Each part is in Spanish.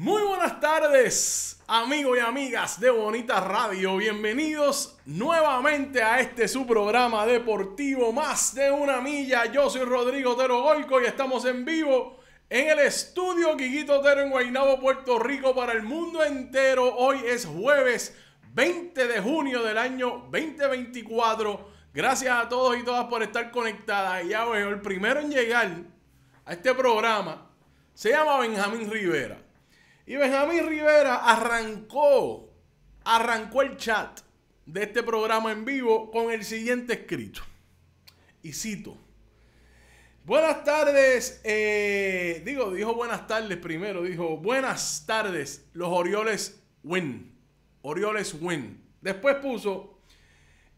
Muy buenas tardes, amigos y amigas de Bonita Radio. Bienvenidos nuevamente a este su programa deportivo Más de una milla. Yo soy Rodrigo Otero Golco y estamos en vivo en el estudio Quiguito Otero en Guaynabo, Puerto Rico para el mundo entero. Hoy es jueves 20 de junio del año 2024. Gracias a todos y todas por estar conectadas. Ya veo, el primero en llegar a este programa se llama Benjamín Rivera. Y Benjamín Rivera arrancó, arrancó el chat de este programa en vivo con el siguiente escrito. Y cito. Buenas tardes, eh, digo, dijo buenas tardes primero, dijo buenas tardes, los Orioles win, Orioles win. Después puso,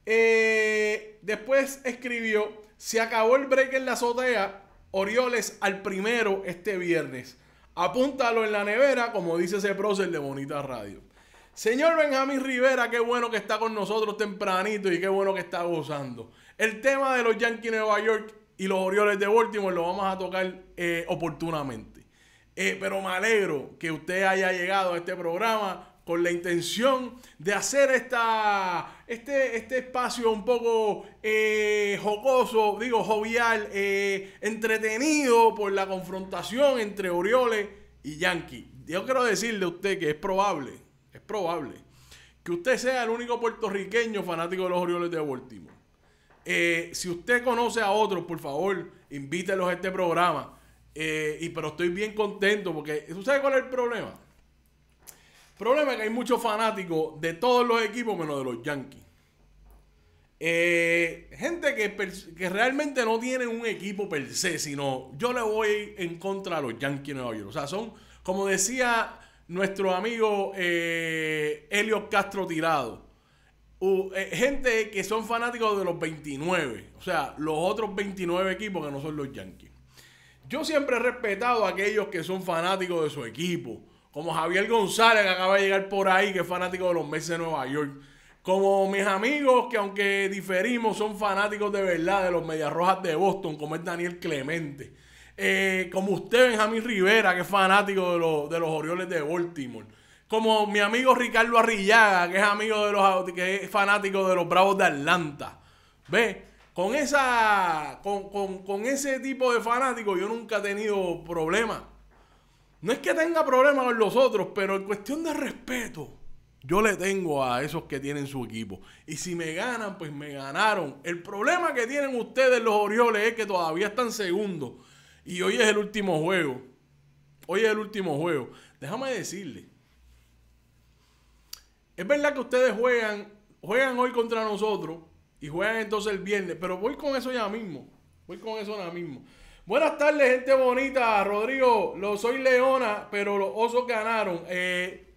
eh, después escribió, se acabó el break en la azotea, Orioles al primero este viernes. Apúntalo en la nevera, como dice ese prócer de Bonita Radio. Señor Benjamín Rivera, qué bueno que está con nosotros tempranito y qué bueno que está gozando. El tema de los Yankees de Nueva York y los Orioles de Baltimore lo vamos a tocar eh, oportunamente. Eh, pero me alegro que usted haya llegado a este programa con la intención de hacer esta este, este, espacio un poco eh, jocoso, digo, jovial, eh, entretenido por la confrontación entre Orioles y Yankees. Yo quiero decirle a usted que es probable, es probable, que usted sea el único puertorriqueño fanático de los Orioles de Baltimore. Eh, si usted conoce a otros, por favor, invítelos a este programa. y, pero estoy bien contento porque, ¿Usted cuál es el problema? El problema es que hay muchos fanáticos de todos los equipos menos de los Yankees. Eh, gente que, realmente no tiene un equipo per se, sino yo le voy en contra a los Yankees de Nueva York. O sea, son, como decía nuestro amigo eh, Castro Tirado, eh, gente que son fanáticos de los 29, o sea, los otros 29 equipos que no son los Yankees. Yo siempre he respetado a aquellos que son fanáticos de su equipo, como Javier González, que acaba de llegar por ahí, que es fanático de los meses de Nueva York. Como mis amigos que aunque diferimos son fanáticos de verdad de los Medias Rojas de Boston, como es Daniel Clemente. Eh, como usted, Benjamín Rivera, que es fanático de, los Orioles de Baltimore. Como mi amigo Ricardo Arrillaga, que es amigo de los que es fanático de los Bravos de Atlanta. ¿Ve? Con esa. Con, ese tipo de fanáticos yo nunca he tenido problema No es que tenga problemas con los otros, pero en cuestión de respeto. Yo le tengo a esos que tienen su equipo. Y si me ganan, pues me ganaron. El problema que tienen ustedes los Orioles es que todavía están segundos. Y hoy es el último juego. Hoy es el último juego. Déjame decirle. Es verdad que ustedes juegan, juegan hoy contra nosotros y juegan entonces el viernes, pero voy con eso ya mismo. Voy con eso ahora mismo. Buenas tardes, gente bonita. Rodrigo, lo soy Leona, pero los osos ganaron. Eh,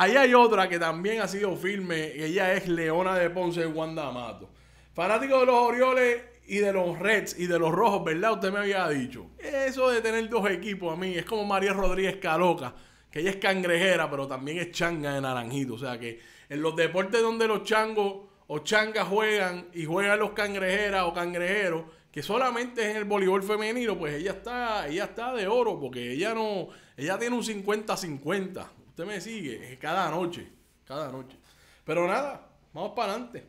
Ahí hay otra que también ha sido firme, ella es Leona de Ponce Wanda Mato. Fanático de los Orioles y de los Reds y de los Rojos, ¿verdad? Usted me había dicho. Eso de tener dos equipos a mí es como María Rodríguez Caloca, que ella es cangrejera, pero también es changa de naranjito. O sea que en los deportes donde los changos o changas juegan y juegan los cangrejeras o cangrejeros, que solamente es en el voleibol femenino, pues ella está, ella está de oro, porque ella no, ella tiene un 50-50. Usted me sigue cada noche, cada noche. Pero nada, vamos para adelante.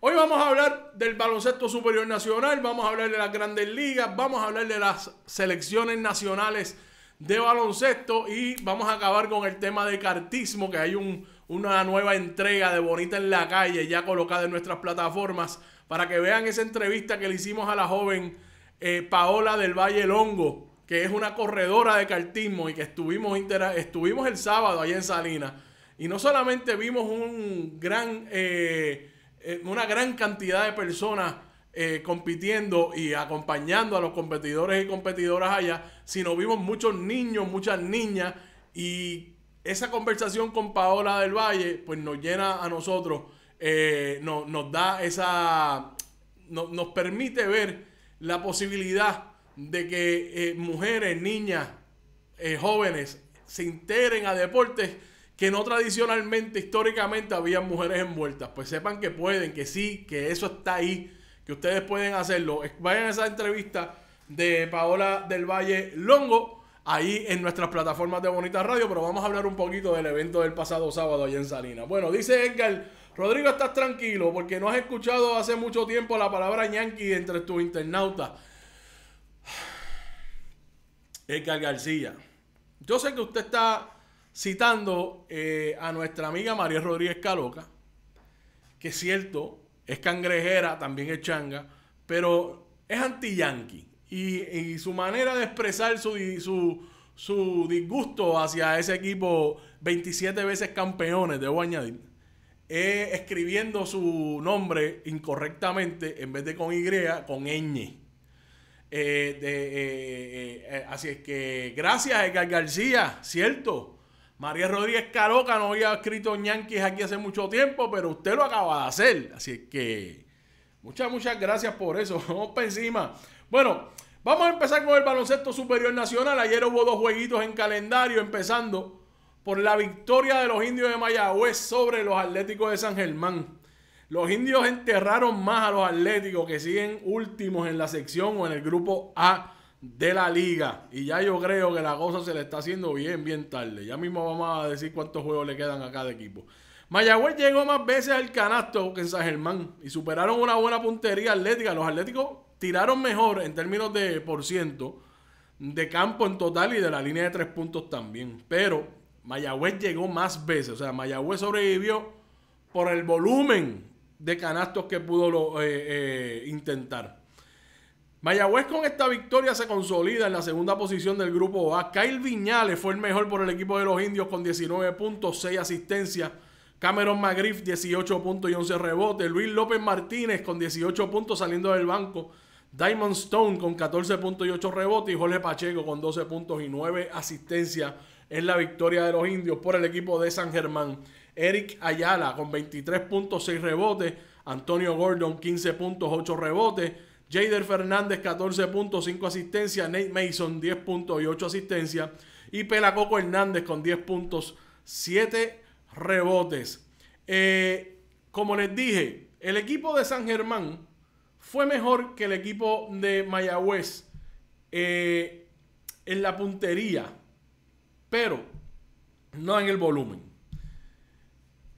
Hoy vamos a hablar del baloncesto superior nacional, vamos a hablar de las grandes ligas, vamos a hablar de las selecciones nacionales de baloncesto y vamos a acabar con el tema de cartismo, que hay un, una nueva entrega de Bonita en la calle ya colocada en nuestras plataformas para que vean esa entrevista que le hicimos a la joven eh, Paola del Valle Longo que es una corredora de cartismo y que estuvimos, estuvimos el sábado ahí en Salinas. Y no solamente vimos un gran, eh, eh, una gran cantidad de personas eh, compitiendo y acompañando a los competidores y competidoras allá, sino vimos muchos niños, muchas niñas. Y esa conversación con Paola del Valle, pues nos llena a nosotros, nos da esa, nos permite ver la posibilidad de que eh, mujeres, niñas, eh, jóvenes se integren a deportes que no tradicionalmente, históricamente, habían mujeres envueltas. Pues sepan que pueden, que sí, que eso está ahí, que ustedes pueden hacerlo. Vayan a esa entrevista de Paola del Valle Longo, ahí en nuestras plataformas de Bonita Radio, pero vamos a hablar un poquito del evento del pasado sábado allá en Salinas. Bueno, dice Edgar, Rodrigo, estás tranquilo porque no has escuchado hace mucho tiempo la palabra yankee entre tus internautas. Edgar García. Yo sé que usted está citando eh, a nuestra amiga María Rodríguez Caloca, que es cierto, es cangrejera, también es changa, pero es anti-yankee. Y, su manera de expresar su, su, disgusto hacia ese equipo 27 veces campeones, debo añadir, es escribiendo su nombre incorrectamente en vez de con Y, con ñ. Eh, de, eh, eh, así es que gracias, Edgar García, cierto. María Rodríguez Caroca no había escrito Yankees aquí hace mucho tiempo, pero usted lo acaba de hacer. Así es que muchas, muchas gracias por eso. Vamos para encima. Bueno, vamos a empezar con el baloncesto superior nacional. Ayer hubo dos jueguitos en calendario, empezando por la victoria de los indios de Mayagüez sobre los Atléticos de San Germán. Los indios enterraron más a los atléticos que siguen últimos en la sección o en el grupo A de la liga. Y ya yo creo que la cosa se le está haciendo bien, bien tarde. Ya mismo vamos a decir cuántos juegos le quedan a cada equipo. Mayagüez llegó más veces al canasto que en San Germán y superaron una buena puntería atlética. Los atléticos tiraron mejor en términos de por ciento de campo en total y de la línea de tres puntos también. Pero Mayagüez llegó más veces. O sea, Mayagüez sobrevivió por el volumen de canastos que pudo eh, eh, intentar. Mayagüez con esta victoria se consolida en la segunda posición del grupo A. Kyle Viñales fue el mejor por el equipo de los indios con 19 puntos, 6 asistencias. Cameron McGriff 18 puntos y 11 rebotes. Luis López Martínez con 18 puntos saliendo del banco. Diamond Stone con 14 puntos y 8 rebotes. Y Jorge Pacheco con 12 puntos y 9 asistencias en la victoria de los indios por el equipo de San Germán. Eric Ayala con 23.6 rebotes, Antonio Gordon 15.8 rebotes, Jader Fernández 14.5 asistencia, Nate Mason 10.8 asistencia y Pelacoco Hernández con 10.7 rebotes. Eh, como les dije, el equipo de San Germán fue mejor que el equipo de Mayagüez eh, en la puntería, pero no en el volumen.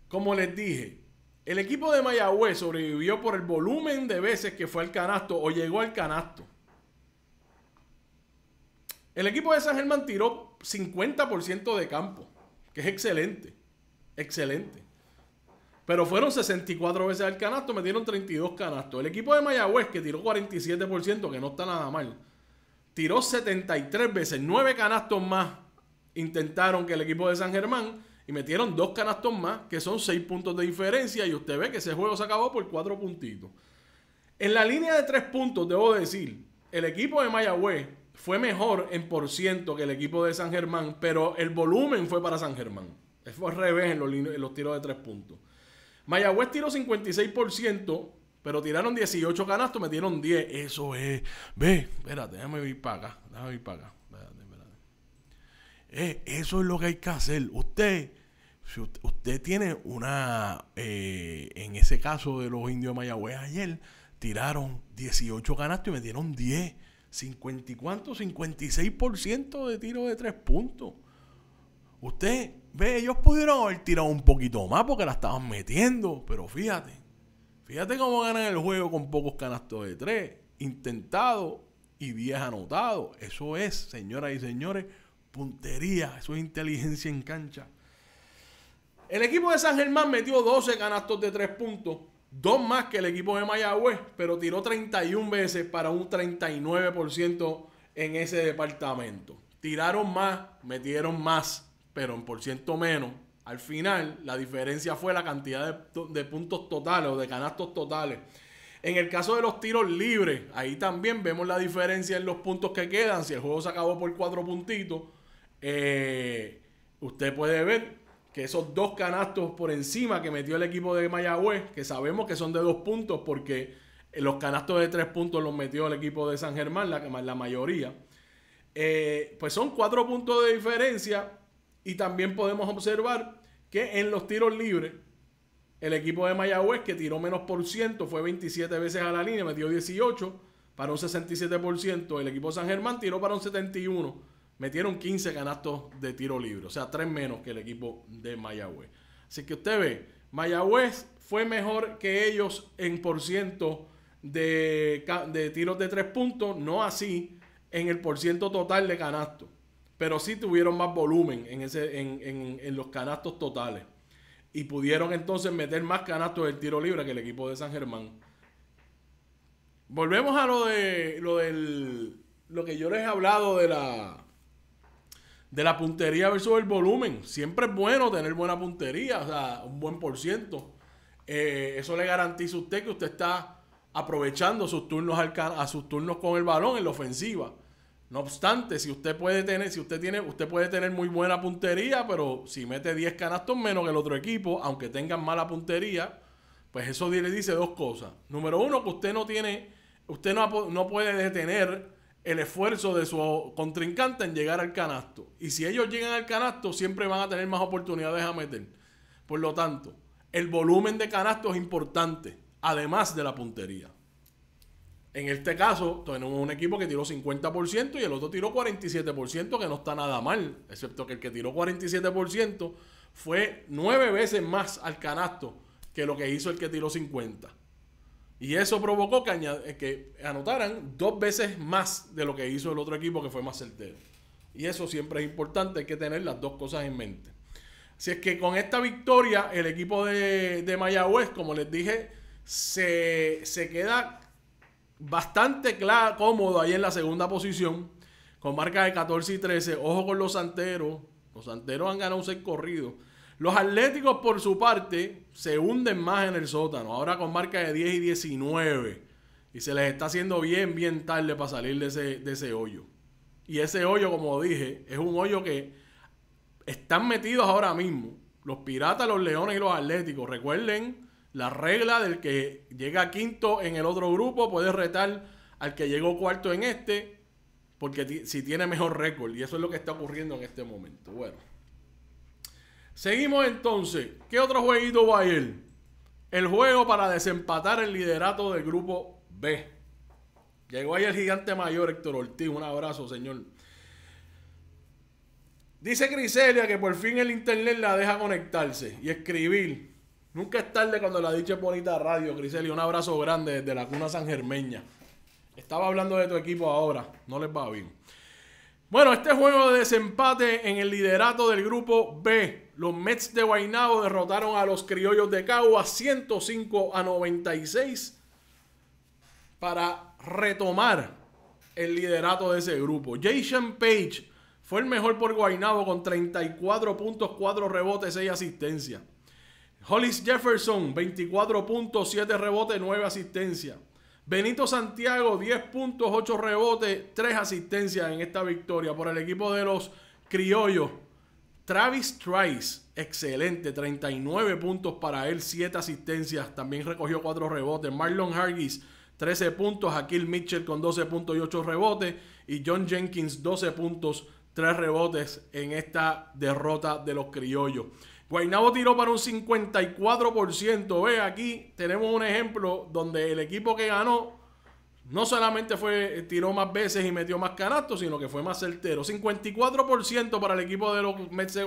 Como les dije, el equipo de Mayagüez sobrevivió por el volumen de veces que fue al canasto o llegó al canasto. El equipo de San Germán tiró 50% de campo, que es excelente, excelente. Pero fueron 64 veces al canasto, metieron 32 canastos. El equipo de Mayagüez, que tiró 47%, que no está nada mal, tiró 73 veces, 9 canastos más intentaron que el equipo de San Germán y metieron dos canastos más, que son seis puntos de diferencia, y usted ve que ese juego se acabó por cuatro puntitos. En la línea de tres puntos, debo decir, el equipo de Mayagüez fue mejor en por ciento que el equipo de San Germán, pero el volumen fue para San Germán. Fue al revés en los, tiros de tres puntos. Mayagüez tiró 56%, pero tiraron 18 canastos, metieron 10. Eso es. Ve, espérate, déjame ir para acá. Déjame ir para acá. Eh, eso es lo que hay que hacer. Usted si usted, tiene una, eh, en ese caso de los indios de Mayagüez ayer, tiraron 18 canastos y metieron 10. 50 y cuánto, 56% de tiro de tres puntos. Usted ve, ellos pudieron haber tirado un poquito más porque la estaban metiendo, pero fíjate, fíjate cómo ganan el juego con pocos canastos de tres, intentado y 10 anotado. Eso es, señoras y señores, puntería, eso es inteligencia en cancha. El equipo de San Germán metió 12 canastos de 3 puntos, dos más que el equipo de Mayagüez, pero tiró 31 veces para un 39% en ese departamento. Tiraron más, metieron más, pero en por ciento menos. Al final, la diferencia fue la cantidad de, puntos totales o de canastos totales. En el caso de los tiros libres, ahí también vemos la diferencia en los puntos que quedan. Si el juego se acabó por cuatro puntitos, eh, usted puede ver que esos dos canastos por encima que metió el equipo de Mayagüez, que sabemos que son de dos puntos porque los canastos de tres puntos los metió el equipo de San Germán, la, la mayoría, eh, pues son cuatro puntos de diferencia y también podemos observar que en los tiros libres, el equipo de Mayagüez que tiró menos por ciento, fue 27 veces a la línea, metió 18 para un 67%, el equipo de San Germán tiró para un 71%. Metieron 15 canastos de tiro libre, o sea, 3 menos que el equipo de Mayagüez. Así que usted ve, Mayagüez fue mejor que ellos en por ciento de, tiros de tres puntos, no así en el por ciento total de canastos, pero sí tuvieron más volumen en, ese, en, en los canastos totales y pudieron entonces meter más canastos del tiro libre que el equipo de San Germán. Volvemos a lo de lo del lo que yo les he hablado de la de la puntería versus el volumen. Siempre es bueno tener buena puntería, o sea, un buen por ciento. Eh, eso le garantiza a usted que usted está aprovechando sus turnos al a sus turnos con el balón en la ofensiva. No obstante, si usted puede tener, si usted tiene, usted puede tener muy buena puntería, pero si mete 10 canastos menos que el otro equipo, aunque tengan mala puntería, pues eso le dice dos cosas. Número uno, que usted no tiene, usted no, no puede detener el esfuerzo de su contrincante en llegar al canasto. Y si ellos llegan al canasto, siempre van a tener más oportunidades a meter. Por lo tanto, el volumen de canasto es importante, además de la puntería. En este caso, tenemos un equipo que tiró 50% y el otro tiró 47%, que no está nada mal, excepto que el que tiró 47% fue nueve veces más al canasto que lo que hizo el que tiró 50%. Y eso provocó eh, que, anotaran dos veces más de lo que hizo el otro equipo que fue más certero. Y eso siempre es importante, hay que tener las dos cosas en mente. si es que con esta victoria, el equipo de, de Mayagüez, como les dije, se, queda bastante cómodo ahí en la segunda posición, con marca de 14 y 13. Ojo con los santeros. Los santeros han ganado un 6 corrido los Atléticos, por su parte, se hunden más en el sótano, ahora con marca de 10 y 19. Y se les está haciendo bien, bien tarde para salir de ese, de ese hoyo. Y ese hoyo, como dije, es un hoyo que están metidos ahora mismo. Los Piratas, los Leones y los Atléticos. Recuerden la regla del que llega quinto en el otro grupo puede retar al que llegó cuarto en este, porque si tiene mejor récord. Y eso es lo que está ocurriendo en este momento. Bueno. Seguimos entonces. ¿Qué otro jueguito va a ir? El juego para desempatar el liderato del grupo B. Llegó ahí el gigante mayor Héctor Ortiz. Un abrazo, señor. Dice Criselia que por fin el internet la deja conectarse y escribir. Nunca es tarde cuando la dicha bonita radio, Criselia. Un abrazo grande desde la cuna San Germeña. Estaba hablando de tu equipo ahora. No les va bien. Bueno, este juego de desempate en el liderato del grupo B los Mets de Guaynabo derrotaron a los Criollos de Caguas 105 a 96 para retomar el liderato de ese grupo. Jason Page fue el mejor por Guaynabo con 34 puntos, 4 rebotes, 6 asistencias. Hollis Jefferson, 24 puntos, 7 rebotes, 9 asistencias. Benito Santiago, 10 puntos, 8 rebotes, 3 asistencias en esta victoria por el equipo de los criollos Travis Trice, excelente, 39 puntos para él, 7 asistencias, también recogió 4 rebotes. Marlon Hargis, 13 puntos. Akil Mitchell con 12 puntos y 8 rebotes. Y John Jenkins, 12 puntos, 3 rebotes en esta derrota de los criollos. Guaynabo tiró para un 54%. Ve, aquí tenemos un ejemplo donde el equipo que ganó no solamente fue eh, tiró más veces y metió más canastos, sino que fue más certero. 54% para el equipo de los Mets de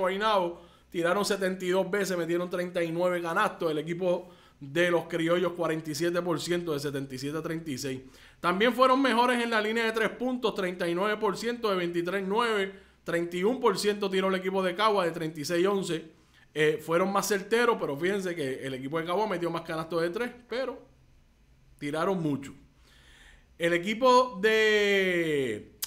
Tiraron 72 veces, metieron 39 canastos. El equipo de los criollos 47% de 77 36. También fueron mejores en la línea de 3 puntos, 39% de 23-9, 31% tiró el equipo de Cagua de 36-11. Eh, fueron más certeros, pero fíjense que el equipo de Cagua metió más canastos de 3, pero tiraron mucho. El equipo de.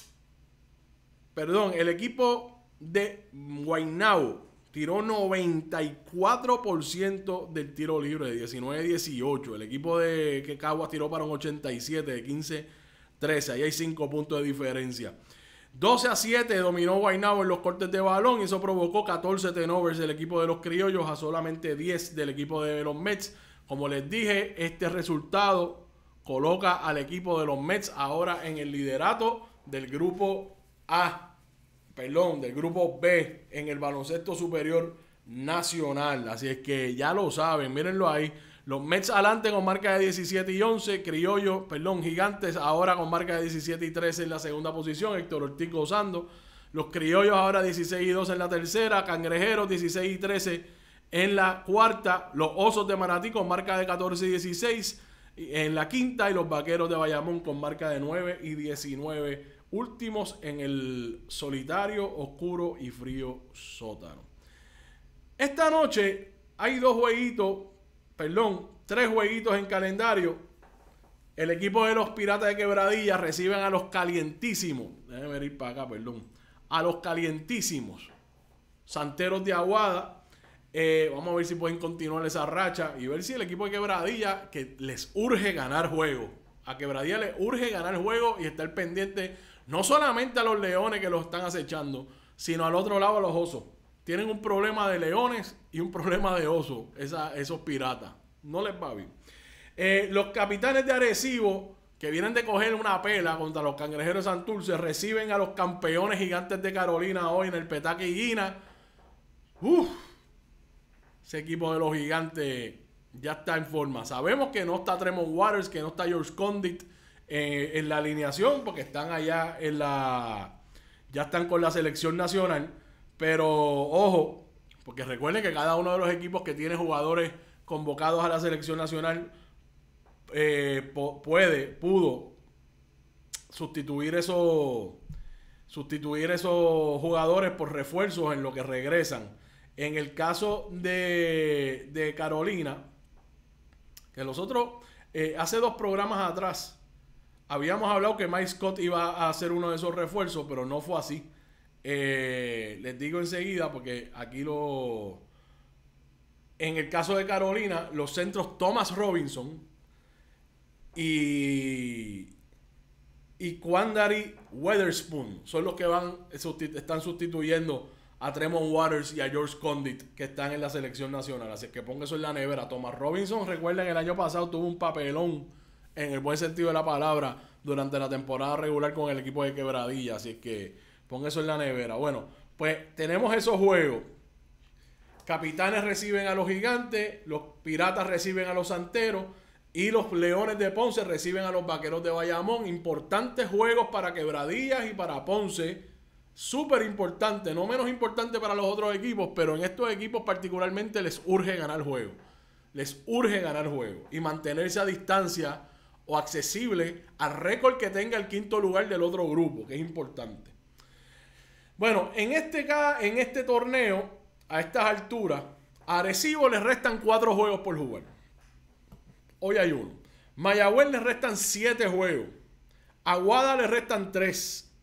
Perdón, el equipo de Guaynao tiró 94% del tiro libre de 19-18. El equipo de Quecaguas tiró para un 87 de 15-13. Ahí hay 5 puntos de diferencia. 12 a 7 dominó Guaynao en los cortes de balón y eso provocó 14 tenovers del equipo de los criollos a solamente 10 del equipo de los Mets. Como les dije, este resultado coloca al equipo de los Mets ahora en el liderato del grupo A, perdón, del grupo B en el baloncesto superior nacional. Así es que ya lo saben, mírenlo ahí. Los Mets adelante con marca de 17 y 11, Criollos, perdón, Gigantes ahora con marca de 17 y 13 en la segunda posición, Héctor Ortiz gozando. Los Criollos ahora 16 y 12 en la tercera, Cangrejeros 16 y 13 en la cuarta, los Osos de Manatí con marca de 14 y 16, en la quinta y los Vaqueros de Bayamón con marca de 9 y 19, últimos en el solitario, oscuro y frío sótano. Esta noche hay dos jueguitos, perdón, tres jueguitos en calendario. El equipo de los Piratas de Quebradilla reciben a los calientísimos, déjenme ir para acá, perdón, a los calientísimos, Santeros de Aguada, eh, vamos a ver si pueden continuar esa racha y ver si el equipo de Quebradilla, que les urge ganar juego. A Quebradilla les urge ganar juego y estar pendiente no solamente a los leones que lo están acechando, sino al otro lado a los osos. Tienen un problema de leones y un problema de osos, esos piratas. No les va bien. Eh, los capitanes de Arecibo, que vienen de coger una pela contra los cangrejeros de Santurce, reciben a los campeones gigantes de Carolina hoy en el Petaque Iguina ese equipo de los gigantes ya está en forma. Sabemos que no está Tremont Waters, que no está George Condit eh, en la alineación, porque están allá en la. Ya están con la selección nacional. Pero ojo, porque recuerden que cada uno de los equipos que tiene jugadores convocados a la selección nacional eh, puede, pudo sustituir esos sustituir esos jugadores por refuerzos en lo que regresan. En el caso de, Carolina, que nosotros eh, hace dos programas atrás habíamos hablado que Mike Scott iba a hacer uno de esos refuerzos, pero no fue así. Eh, les digo enseguida porque aquí lo... En el caso de Carolina, los centros Thomas Robinson y... Y Quandary Weatherspoon son los que van, están sustituyendo a Tremont Waters y a George Condit, que están en la selección nacional. Así que ponga eso en la nevera. Thomas Robinson, recuerden, el año pasado tuvo un papelón, en el buen sentido de la palabra, durante la temporada regular con el equipo de Quebradilla. Así que ponga eso en la nevera. Bueno, pues tenemos esos juegos. Capitanes reciben a los gigantes, los piratas reciben a los santeros y los leones de Ponce reciben a los vaqueros de Bayamón. Importantes juegos para Quebradillas y para Ponce súper importante, no menos importante para los otros equipos, pero en estos equipos particularmente les urge ganar juego. Les urge ganar juego y mantenerse a distancia o accesible al récord que tenga el quinto lugar del otro grupo, que es importante. Bueno, en este, en este torneo, a estas alturas, a Arecibo les restan cuatro juegos por jugar. Hoy hay uno. Mayagüez les restan siete juegos. Aguada les restan tres.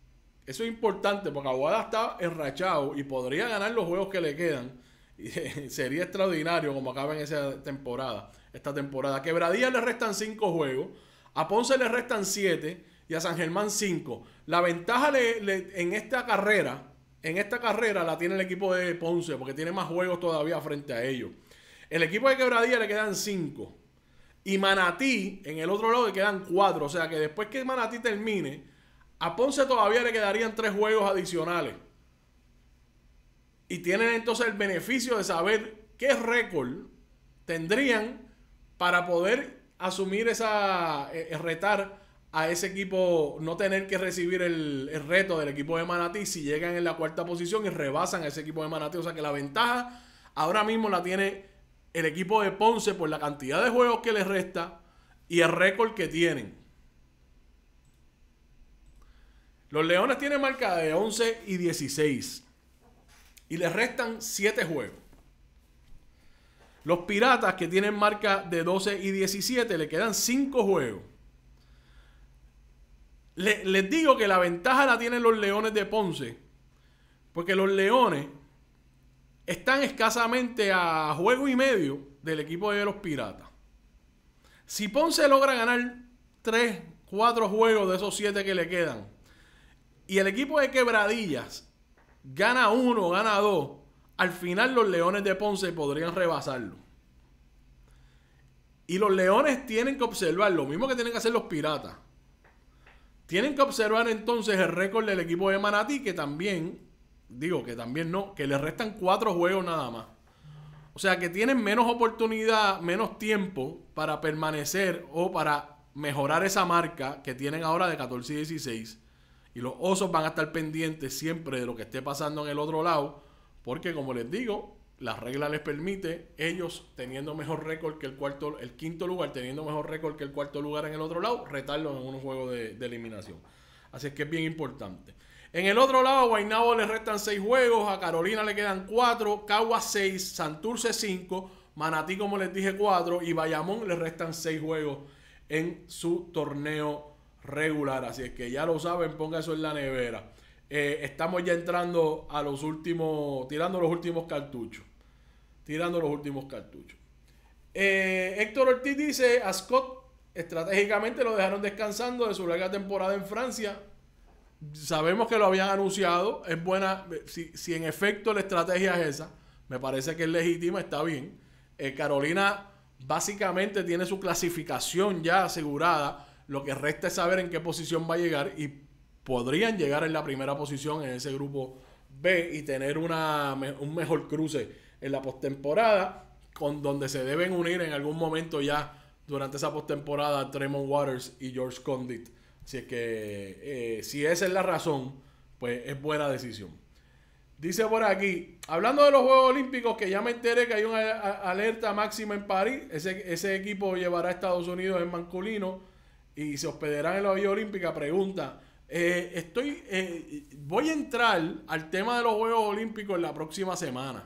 Eso es importante porque Aguada está enrachado y podría ganar los juegos que le quedan. Y, sería extraordinario como acaba en esa temporada, esta temporada. Quebradía le restan 5 juegos, a Ponce le restan 7 y a San Germán 5. La ventaja en esta carrera, en esta carrera la tiene el equipo de Ponce porque tiene más juegos todavía frente a ellos. El equipo de Quebradía le quedan 5. Y Manatí, en el otro lado, le quedan 4. O sea que después que Manatí termine, a Ponce todavía le quedarían tres juegos adicionales. Y tienen entonces el beneficio de saber qué récord tendrían para poder asumir esa, eh, eh, retar a ese equipo, no tener que recibir el, reto del equipo de Manatí si llegan en la cuarta posición y rebasan a ese equipo de Manatí. O sea que la ventaja ahora mismo la tiene el equipo de Ponce por la cantidad de juegos que les resta y el récord que tienen. Los Leones tienen marca de 11 y 16. Y les restan 7 juegos. Los Piratas, que tienen marca de 12 y 17, le quedan 5 juegos. les digo que la ventaja la tienen los Leones de Ponce. Porque los Leones están escasamente a juego y medio del equipo de los Piratas. Si Ponce logra ganar 3, 4 juegos de esos 7 que le quedan y el equipo de Quebradillas gana uno, gana dos, al final los Leones de Ponce podrían rebasarlo. Y los Leones tienen que observar lo mismo que tienen que hacer los Piratas. Tienen que observar entonces el récord del equipo de Manatí, que también, digo que también no, que le restan cuatro juegos nada más. O sea que tienen menos oportunidad, menos tiempo para permanecer o para mejorar esa marca que tienen ahora de 14 y 16 y los osos van a estar pendientes siempre de lo que esté pasando en el otro lado, porque como les digo, la regla les permite, ellos teniendo mejor récord que el cuarto, el quinto lugar, teniendo mejor récord que el cuarto lugar en el otro lado, retarlos en un juego de, eliminación. Así es que es bien importante. En el otro lado, a Guaynabo le restan seis juegos, a Carolina le quedan cuatro Cagua 6, Santurce 5, Manatí, como les dije, 4 y Bayamón le restan seis juegos en su torneo regular. Así es que ya lo saben, ponga eso en la nevera. Eh, estamos ya entrando a los últimos, tirando los últimos cartuchos. Tirando los últimos cartuchos. Eh, Héctor Ortiz dice, a Scott estratégicamente lo dejaron descansando de su larga temporada en Francia. Sabemos que lo habían anunciado. Es buena, si, si en efecto la estrategia es esa, me parece que es legítima, está bien. Eh, Carolina básicamente tiene su clasificación ya asegurada lo que resta es saber en qué posición va a llegar y podrían llegar en la primera posición en ese grupo B y tener un mejor cruce en la postemporada, con donde se deben unir en algún momento ya durante esa postemporada Tremont Waters y George Condit. Así es que eh, si esa es la razón, pues es buena decisión. Dice por aquí, hablando de los Juegos Olímpicos, que ya me enteré que hay una alerta máxima en París, ese, ese equipo llevará a Estados Unidos en masculino y se hospedarán en la Villa Olímpica, pregunta. Eh, estoy, eh, voy a entrar al tema de los Juegos Olímpicos en la próxima semana.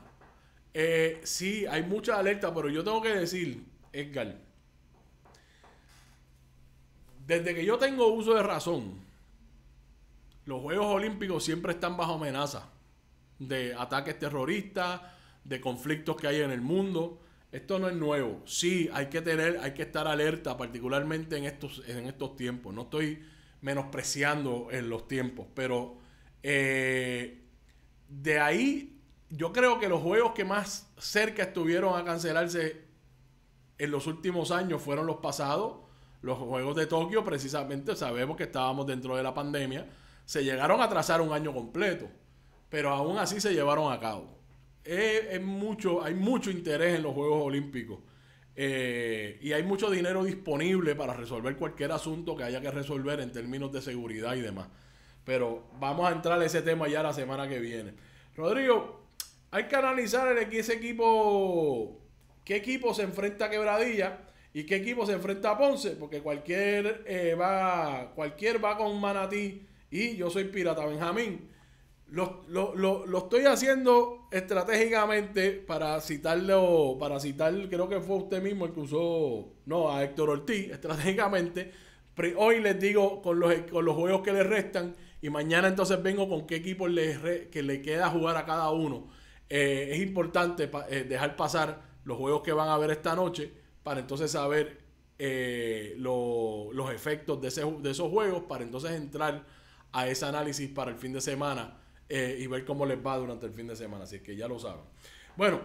Eh, sí, hay mucha alerta, pero yo tengo que decir, Edgar, desde que yo tengo uso de razón, los Juegos Olímpicos siempre están bajo amenaza de ataques terroristas, de conflictos que hay en el mundo. Esto no es nuevo. Sí, hay que tener, hay que estar alerta, particularmente en estos, en estos tiempos. No estoy menospreciando en los tiempos, pero eh, de ahí yo creo que los juegos que más cerca estuvieron a cancelarse en los últimos años fueron los pasados. Los Juegos de Tokio, precisamente, sabemos que estábamos dentro de la pandemia. Se llegaron a trazar un año completo, pero aún así se llevaron a cabo es, mucho, hay mucho interés en los Juegos Olímpicos. Eh, y hay mucho dinero disponible para resolver cualquier asunto que haya que resolver en términos de seguridad y demás. Pero vamos a entrar a ese tema ya la semana que viene. Rodrigo, hay que analizar en ese equipo, qué equipo se enfrenta a Quebradilla y qué equipo se enfrenta a Ponce, porque cualquier, eh, va, cualquier va con Manatí y yo soy Pirata Benjamín. Lo, estoy haciendo estratégicamente para citarlo, para citar, creo que fue usted mismo el que usó, no, a Héctor Ortiz, estratégicamente. Hoy les digo con los, con los juegos que les restan y mañana entonces vengo con qué equipo le, que le queda jugar a cada uno. Eh, es importante eh, dejar pasar los juegos que van a ver esta noche para entonces saber eh, los efectos de, ese, de esos juegos, para entonces entrar a ese análisis para el fin de semana eh, y ver cómo les va durante el fin de semana. Así que ya lo saben. Bueno,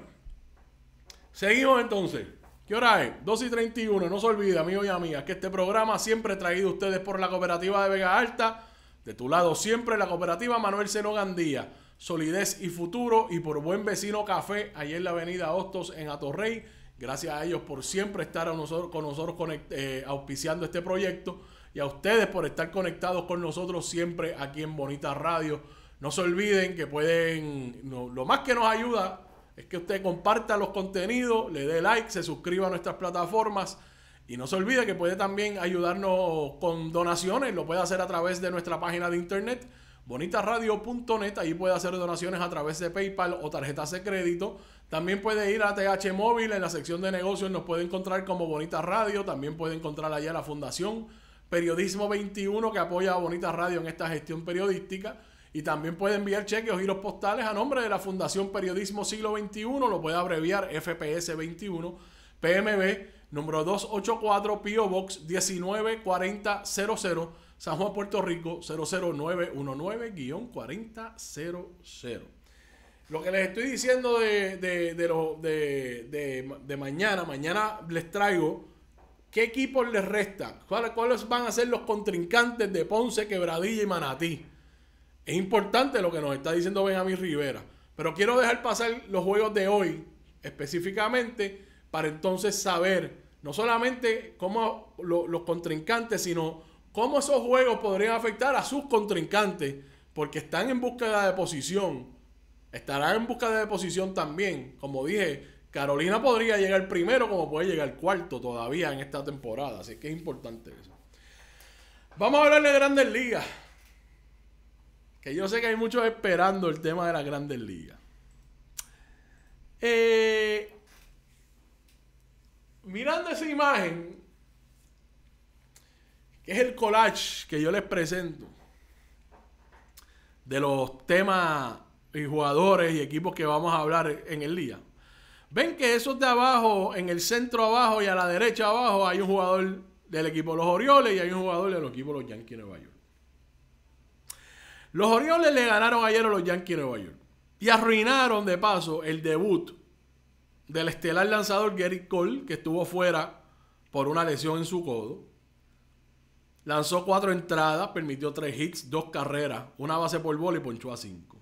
seguimos entonces. ¿Qué hora es? 2 y 31. No se olvide, amigos y amigas, que este programa siempre traído a ustedes por la Cooperativa de Vega Alta. De tu lado siempre la Cooperativa Manuel Seno Gandía. Solidez y futuro. Y por Buen Vecino Café, ahí en la avenida Hostos en Atorrey. Gracias a ellos por siempre estar a nosotros, con nosotros eh, auspiciando este proyecto. Y a ustedes por estar conectados con nosotros siempre aquí en Bonita Radio no se olviden que pueden, lo más que nos ayuda es que usted comparta los contenidos, le dé like, se suscriba a nuestras plataformas. Y no se olvide que puede también ayudarnos con donaciones, lo puede hacer a través de nuestra página de internet, bonitaradio.net, ahí puede hacer donaciones a través de PayPal o tarjetas de crédito. También puede ir a TH Móvil, en la sección de negocios nos puede encontrar como Bonita Radio, también puede encontrar allá la Fundación Periodismo 21 que apoya a Bonita Radio en esta gestión periodística. Y también puede enviar cheques o giros postales a nombre de la Fundación Periodismo Siglo XXI, lo puede abreviar FPS 21, PMB, número 284, PO Box 194000, San Juan, Puerto Rico 00919-4000. Lo que les estoy diciendo de, de, de mañana, mañana les traigo... ¿Qué equipos les resta? ¿Cuáles, ¿Cuáles van a ser los contrincantes de Ponce, Quebradilla y Manatí? Es importante lo que nos está diciendo Benjamín Rivera. Pero quiero dejar pasar los juegos de hoy específicamente para entonces saber no solamente cómo los contrincantes, sino cómo esos juegos podrían afectar a sus contrincantes, porque están en búsqueda de posición. Estarán en búsqueda de posición también. Como dije, Carolina podría llegar primero como puede llegar cuarto todavía en esta temporada. Así que es importante eso. Vamos a hablar de grandes ligas. Que yo sé que hay muchos esperando el tema de las grandes ligas. Eh, mirando esa imagen, que es el collage que yo les presento de los temas y jugadores y equipos que vamos a hablar en el día. Ven que esos de abajo, en el centro abajo y a la derecha abajo, hay un jugador del equipo los Orioles y hay un jugador del equipo de los Yankees de Nueva York. Los Orioles le ganaron ayer a los Yankees de Nueva York. Y arruinaron de paso el debut del estelar lanzador Gary Cole, que estuvo fuera por una lesión en su codo. Lanzó cuatro entradas, permitió tres hits, dos carreras, una base por bola y ponchó a cinco.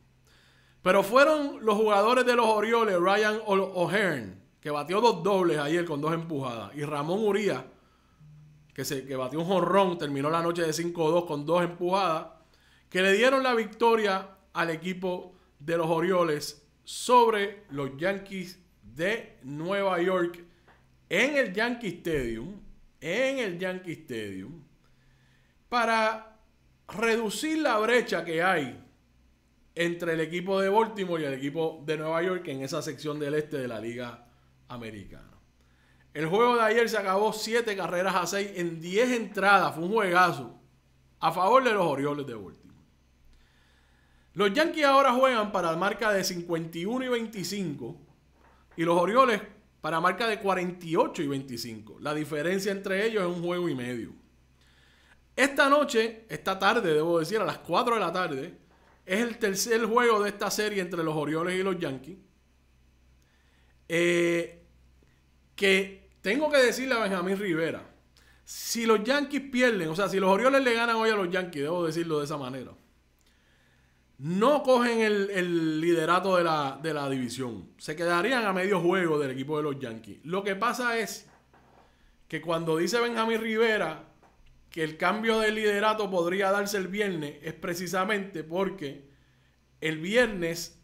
Pero fueron los jugadores de los Orioles, Ryan O'Hearn, que batió dos dobles ayer con dos empujadas, y Ramón Uría, que, se, que batió un jorrón, terminó la noche de 5-2 con dos empujadas que le dieron la victoria al equipo de los Orioles sobre los Yankees de Nueva York en el Yankee Stadium, en el Yankee Stadium, para reducir la brecha que hay entre el equipo de Baltimore y el equipo de Nueva York en esa sección del este de la Liga Americana. El juego de ayer se acabó 7 carreras a 6 en 10 entradas, fue un juegazo a favor de los Orioles de Baltimore. Los Yankees ahora juegan para marca de 51 y 25 y los Orioles para marca de 48 y 25. La diferencia entre ellos es un juego y medio. Esta noche, esta tarde, debo decir, a las 4 de la tarde, es el tercer juego de esta serie entre los Orioles y los Yankees. Eh, que tengo que decirle a Benjamín Rivera, si los Yankees pierden, o sea, si los Orioles le ganan hoy a los Yankees, debo decirlo de esa manera no cogen el, liderato de la, división. Se quedarían a medio juego del equipo de los Yankees. Lo que pasa es que cuando dice Benjamín Rivera que el cambio de liderato podría darse el viernes, es precisamente porque el viernes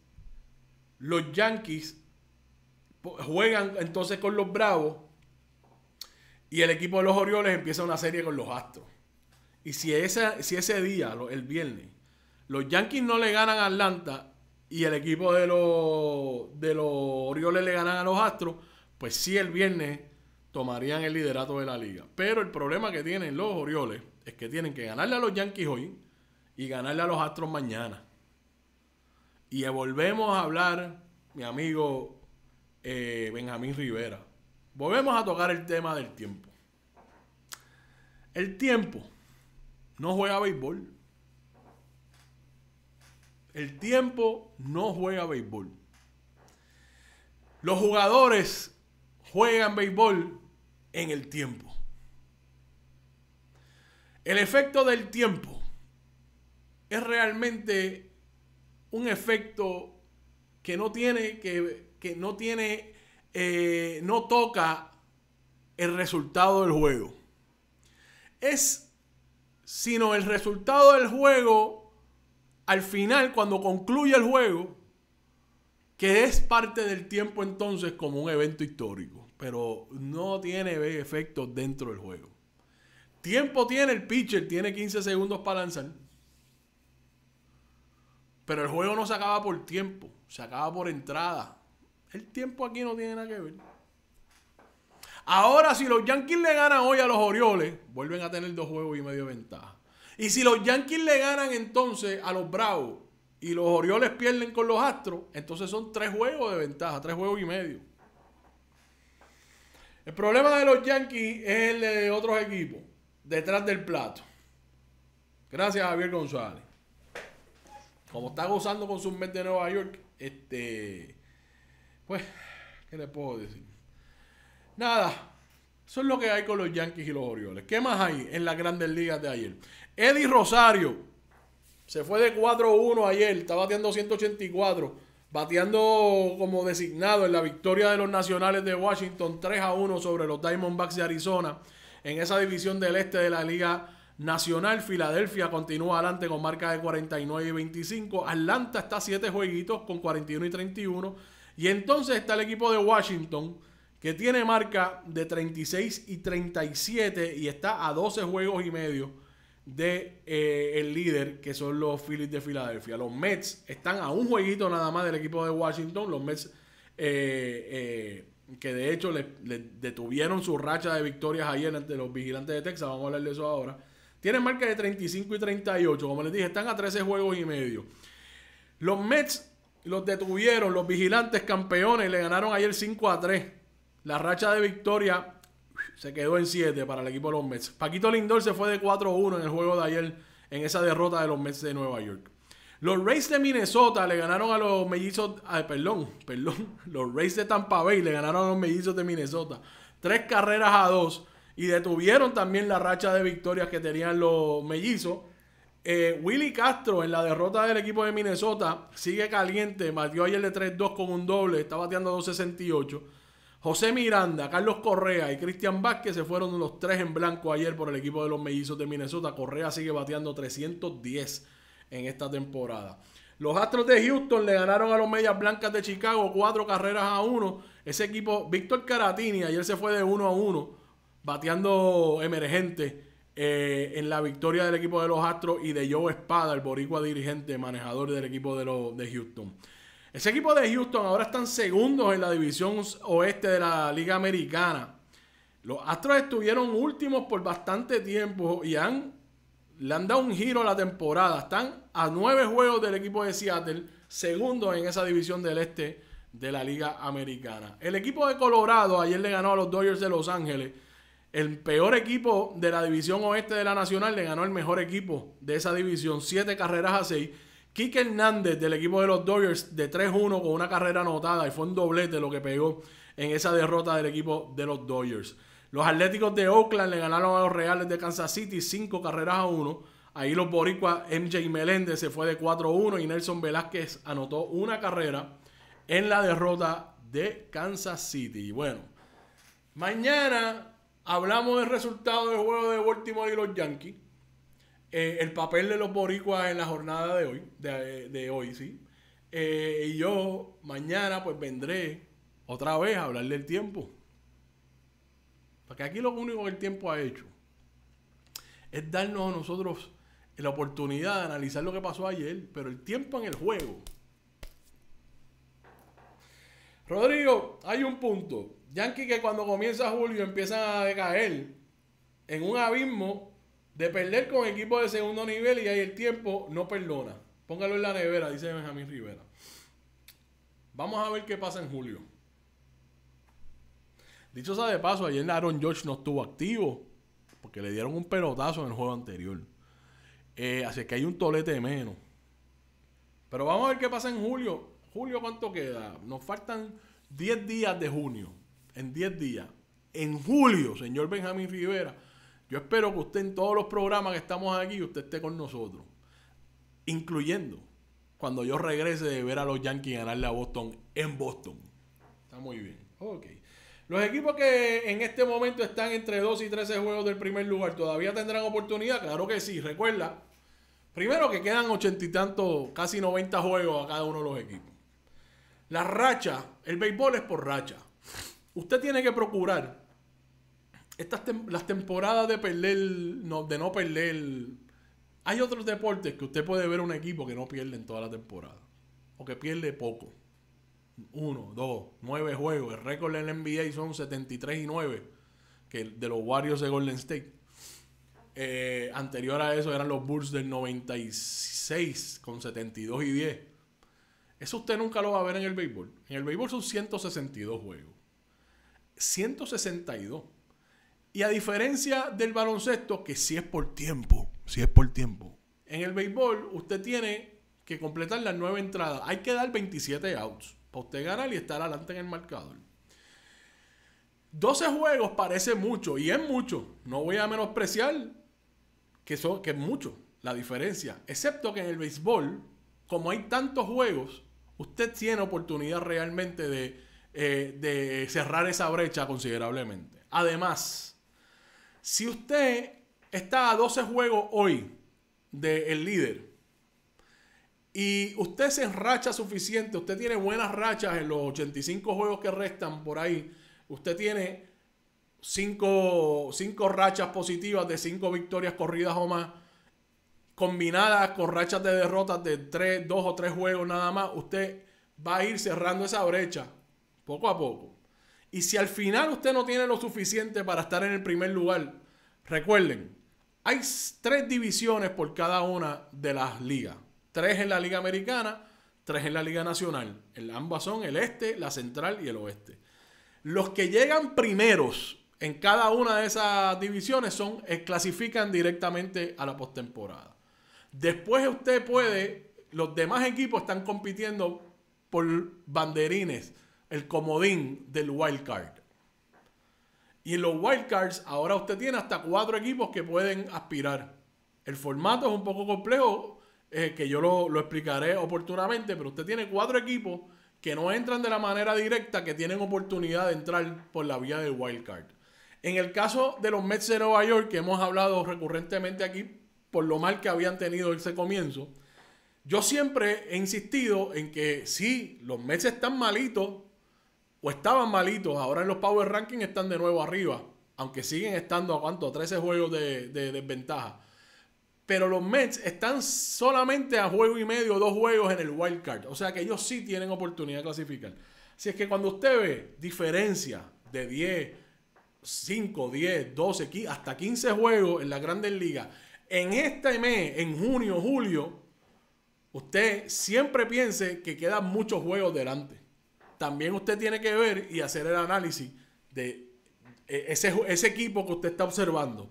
los Yankees juegan entonces con los Bravos y el equipo de los Orioles empieza una serie con los Astros. Y si ese día, el viernes, los Yankees no le ganan a Atlanta y el equipo de los, de los Orioles le ganan a los Astros, pues sí el viernes tomarían el liderato de la liga. Pero el problema que tienen los Orioles es que tienen que ganarle a los Yankees hoy y ganarle a los Astros mañana. Y volvemos a hablar, mi amigo eh, Benjamín Rivera. Volvemos a tocar el tema del tiempo. El tiempo no juega béisbol. El tiempo no juega béisbol. Los jugadores juegan béisbol en el tiempo. El efecto del tiempo es realmente un efecto que no tiene, que, que no tiene, eh, no toca el resultado del juego. Es sino el resultado del juego al final, cuando concluye el juego, que es parte del tiempo entonces como un evento histórico, pero no tiene efectos dentro del juego. Tiempo tiene el pitcher, tiene 15 segundos para lanzar. Pero el juego no se acaba por tiempo, se acaba por entrada. El tiempo aquí no tiene nada que ver. Ahora, si los Yankees le ganan hoy a los Orioles, vuelven a tener dos juegos y medio ventaja. Y si los Yankees le ganan entonces a los Bravos y los Orioles pierden con los Astros, entonces son tres juegos de ventaja, tres juegos y medio. El problema de los Yankees es el de otros equipos, detrás del plato. Gracias, a Javier González. Como está gozando con su mes de Nueva York, este. Pues, ¿qué le puedo decir? Nada, eso es lo que hay con los Yankees y los Orioles. ¿Qué más hay en las grandes ligas de ayer? Eddie Rosario se fue de 4-1 ayer, está bateando 184, bateando como designado en la victoria de los Nacionales de Washington 3-1 sobre los Diamondbacks de Arizona en esa división del este de la Liga Nacional. Filadelfia continúa adelante con marca de 49 y 25. Atlanta está 7 jueguitos con 41 y 31. Y entonces está el equipo de Washington que tiene marca de 36 y 37 y está a 12 juegos y medio de eh, el líder, que son los Phillies de Filadelfia. Los Mets están a un jueguito nada más del equipo de Washington. Los Mets, eh, eh, que de hecho le, detuvieron su racha de victorias ayer ante los vigilantes de Texas. Vamos a hablar de eso ahora. Tienen marca de 35 y 38. Como les dije, están a 13 juegos y medio. Los Mets los detuvieron, los vigilantes campeones, le ganaron ayer 5 a 3. La racha de victoria se quedó en 7 para el equipo de los Mets. Paquito Lindor se fue de 4-1 en el juego de ayer en esa derrota de los Mets de Nueva York. Los Rays de Minnesota le ganaron a los mellizos, perdón, perdón, los Rays de Tampa Bay le ganaron a los mellizos de Minnesota. Tres carreras a dos y detuvieron también la racha de victorias que tenían los mellizos. Eh, Willy Castro en la derrota del equipo de Minnesota sigue caliente, batió ayer de 3-2 con un doble, está bateando 2.68. José Miranda, Carlos Correa y Cristian Vázquez se fueron los tres en blanco ayer por el equipo de los mellizos de Minnesota. Correa sigue bateando 310 en esta temporada. Los Astros de Houston le ganaron a los Medias Blancas de Chicago cuatro carreras a uno. Ese equipo, Víctor Caratini, ayer se fue de uno a uno bateando emergente eh, en la victoria del equipo de los Astros y de Joe Espada, el boricua dirigente, manejador del equipo de, los de Houston. Ese equipo de Houston ahora están segundos en la división oeste de la Liga Americana. Los Astros estuvieron últimos por bastante tiempo y le han dado un giro a la temporada. Están a nueve juegos del equipo de Seattle, segundos en esa división del este de la Liga Americana. El equipo de Colorado ayer le ganó a los Dodgers de Los Ángeles. El peor equipo de la división oeste de la Nacional le ganó el mejor equipo de esa división, siete carreras a seis. Kike Hernández del equipo de los Dodgers de 3-1 con una carrera anotada y fue un doblete lo que pegó en esa derrota del equipo de los Dodgers. Los Atléticos de Oakland le ganaron a los Reales de Kansas City 5 carreras a 1. Ahí los Boricua MJ Meléndez se fue de 4-1 y Nelson Velázquez anotó una carrera en la derrota de Kansas City. Y bueno, mañana hablamos del resultado del juego de Baltimore y los Yankees. Eh, el papel de los boricuas en la jornada de hoy, de, hoy, sí. Eh, y yo mañana pues vendré otra vez a hablar del tiempo. Porque aquí lo único que el tiempo ha hecho es darnos a nosotros la oportunidad de analizar lo que pasó ayer, pero el tiempo en el juego. Rodrigo, hay un punto. Yankee que cuando comienza julio empiezan a decaer en un abismo de perder con equipo de segundo nivel y ahí el tiempo no perdona. Póngalo en la nevera, dice Benjamín Rivera. Vamos a ver qué pasa en julio. Dicho sea de paso, ayer Aaron George no estuvo activo porque le dieron un pelotazo en el juego anterior. Eh, así que hay un tolete de menos. Pero vamos a ver qué pasa en julio. Julio, ¿cuánto queda? Nos faltan 10 días de junio. En 10 días. En julio, señor Benjamín Rivera, yo espero que usted en todos los programas que estamos aquí, usted esté con nosotros, incluyendo cuando yo regrese de ver a los Yankees ganarle a Boston en Boston. Está muy bien. Los equipos que en este momento están entre 2 y 13 juegos del primer lugar, ¿todavía tendrán oportunidad? Claro que sí. Recuerda, primero que quedan ochenta y tantos, casi 90 juegos a cada uno de los equipos. La racha, el béisbol es por racha. Usted tiene que procurar estas las temporadas de perder, de no perder. Hay otros deportes que usted puede ver un equipo que no pierde en toda la temporada. O que pierde poco. Uno, dos, nueve juegos. El récord en la NBA son 73 y 9. Que de los Warriors de Golden State. Eh, anterior a eso eran los Bulls del 96 con 72 y 10. Eso usted nunca lo va a ver en el béisbol. En el béisbol son 162 juegos. 162 y a diferencia del baloncesto, que si sí es por tiempo, si es por tiempo, en el béisbol usted tiene que completar las nueve entradas. Hay que dar 27 outs para usted ganar y estar adelante en el marcador. 12 juegos parece mucho y es mucho. No voy a menospreciar que, son, que es mucho la diferencia. Excepto que en el béisbol, como hay tantos juegos, usted tiene oportunidad realmente de, eh, de cerrar esa brecha considerablemente. Además, si usted está a 12 juegos hoy del líder y usted se enracha suficiente, usted tiene buenas rachas en los 85 juegos que restan por ahí, usted tiene 5 rachas positivas de 5 victorias corridas o más, combinadas con rachas de derrotas de 2 o 3 juegos nada más, usted va a ir cerrando esa brecha poco a poco. Y si al final usted no tiene lo suficiente para estar en el primer lugar, recuerden, hay tres divisiones por cada una de las ligas. Tres en la Liga Americana, tres en la Liga Nacional. ambas son el este, la central y el oeste. Los que llegan primeros en cada una de esas divisiones son, eh, clasifican directamente a la postemporada. Después usted puede, los demás equipos están compitiendo por banderines el comodín del wildcard Y en los wildcards ahora usted tiene hasta cuatro equipos que pueden aspirar. El formato es un poco complejo, eh, que yo lo, lo explicaré oportunamente, pero usted tiene cuatro equipos que no entran de la manera directa, que tienen oportunidad de entrar por la vía del wildcard En el caso de los Mets de Nueva York, que hemos hablado recurrentemente aquí, por lo mal que habían tenido ese comienzo, yo siempre he insistido en que si los Mets están malitos, o estaban malitos, ahora en los Power Rankings están de nuevo arriba, aunque siguen estando a cuánto, 13 juegos de, desventaja. Pero los Mets están solamente a juego y medio, dos juegos en el wild card. O sea que ellos sí tienen oportunidad de clasificar. Si es que cuando usted ve diferencia de 10, 5, 10, 12, hasta 15 juegos en las grandes ligas, en este mes, en junio, julio, usted siempre piense que quedan muchos juegos delante también usted tiene que ver y hacer el análisis de eh, ese, ese equipo que usted está observando.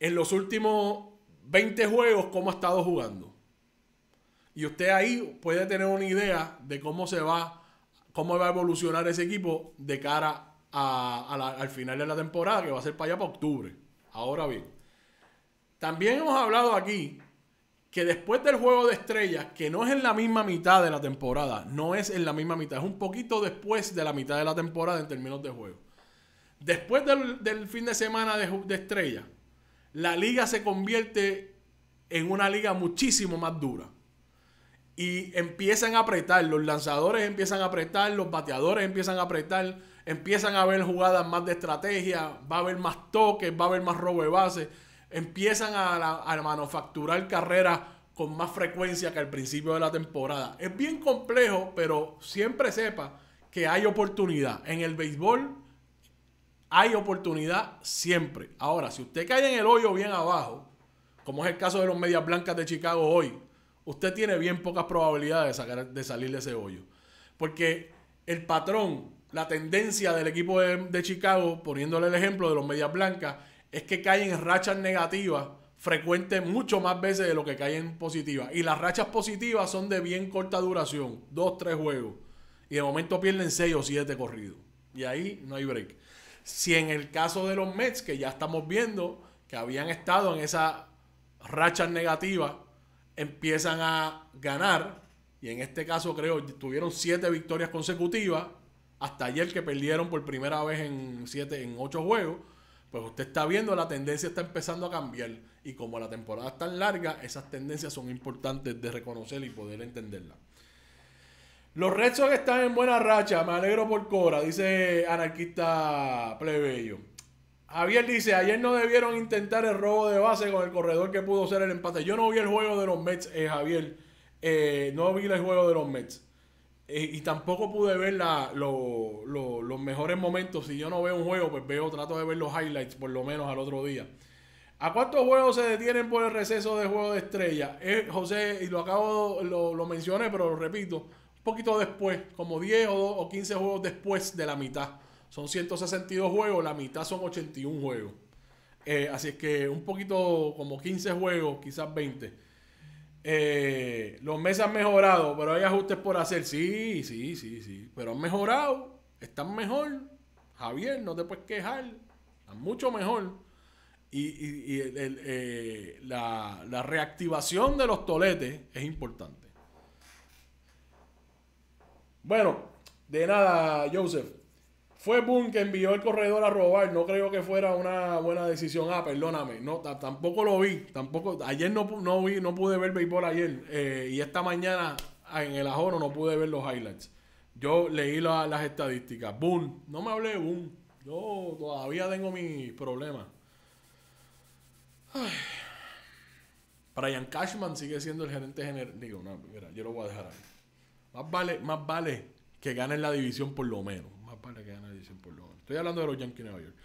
En los últimos 20 juegos, cómo ha estado jugando. Y usted ahí puede tener una idea de cómo se va, cómo va a evolucionar ese equipo de cara al final de la temporada, que va a ser para allá para octubre. Ahora bien, también hemos hablado aquí que después del juego de estrellas, que no es en la misma mitad de la temporada, no es en la misma mitad, es un poquito después de la mitad de la temporada en términos de juego. Después del, fin de semana de, de estrellas, la liga se convierte en una liga muchísimo más dura. Y empiezan a apretar, los lanzadores empiezan a apretar, los bateadores empiezan a apretar, empiezan a haber jugadas más de estrategia, va a haber más toques, va a haber más robo de base empiezan a, manufacturar carreras con más frecuencia que al principio de la temporada. Es bien complejo, pero siempre sepa que hay oportunidad. En el béisbol hay oportunidad siempre. Ahora, si usted cae en el hoyo bien abajo, como es el caso de los Medias Blancas de Chicago hoy, usted tiene bien pocas probabilidades de, salir de ese hoyo. Porque el patrón, la tendencia del equipo de Chicago, poniéndole el ejemplo de los Medias Blancas, es que caen en rachas negativas frecuente mucho más veces de lo que caen positivas. Y las rachas positivas son de bien corta duración, dos, tres juegos. Y de momento pierden seis o siete corridos. Y ahí no hay break. Si en el caso de los Mets, que ya estamos viendo que habían estado en esas rachas negativas, empiezan a ganar, y en este caso creo tuvieron siete victorias consecutivas, hasta ayer que perdieron por primera vez en, en ocho juegos, pues usted está viendo la tendencia está empezando a cambiar y como la temporada es tan larga, esas tendencias son importantes de reconocer y poder entenderla. Los Red Sox están en buena racha, me alegro por Cora, dice anarquista plebeyo. Javier dice, ayer no debieron intentar el robo de base con el corredor que pudo ser el empate. Yo no vi el juego de los Mets, eh, Javier. Eh, no vi el juego de los Mets. Eh, y tampoco pude ver los mejores momentos. Si yo no veo un juego, pues veo, trato de ver los highlights por lo menos al otro día. ¿A cuántos juegos se detienen por el receso de juego de estrella? Eh, José, y lo acabo, lo, lo mencioné, pero lo repito, un poquito después, como 10 o, 15 juegos después de la mitad. Son 162 juegos, la mitad son 81 juegos. Eh, así es que un poquito, como 15 juegos, quizás 20 eh, los meses han mejorado, pero hay ajustes por hacer. Sí, sí, sí, sí. Pero han mejorado, están mejor. Javier, no te puedes quejar. Están mucho mejor. Y, eh, la, la reactivación de los toletes es importante. Bueno, de nada, Joseph. Fue Boone que envió el corredor a robar. No creo que fuera una buena decisión. Ah, perdóname. No, tampoco lo vi. Tampoco. Ayer no, no vi, no pude ver béisbol ayer. Eh, y esta mañana ah, en el ajoro no pude ver los highlights. Yo leí las estadísticas. Boom. No me hablé de boom. Yo todavía tengo mis problemas. Brian Cashman sigue siendo el gerente general. Digo, no, mira, yo lo voy a dejar ahí. Más vale, más vale que ganen la división por lo menos. Estoy hablando de los Yankees de Nueva York.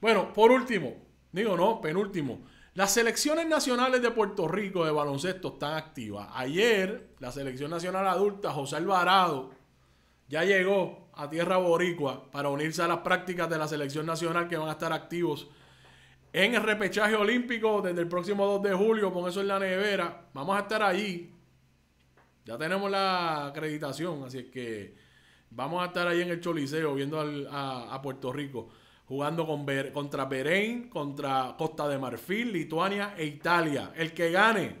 Bueno, por último, digo no, penúltimo. Las selecciones nacionales de Puerto Rico de baloncesto están activas. Ayer, la selección nacional adulta, José Alvarado, ya llegó a Tierra Boricua para unirse a las prácticas de la selección nacional que van a estar activos en el repechaje olímpico desde el próximo 2 de julio. Con eso en la nevera. Vamos a estar allí. Ya tenemos la acreditación, así es que Vamos a estar ahí en el Choliseo viendo a, Puerto Rico jugando contra Berén, contra Costa de Marfil, Lituania e Italia. El que gane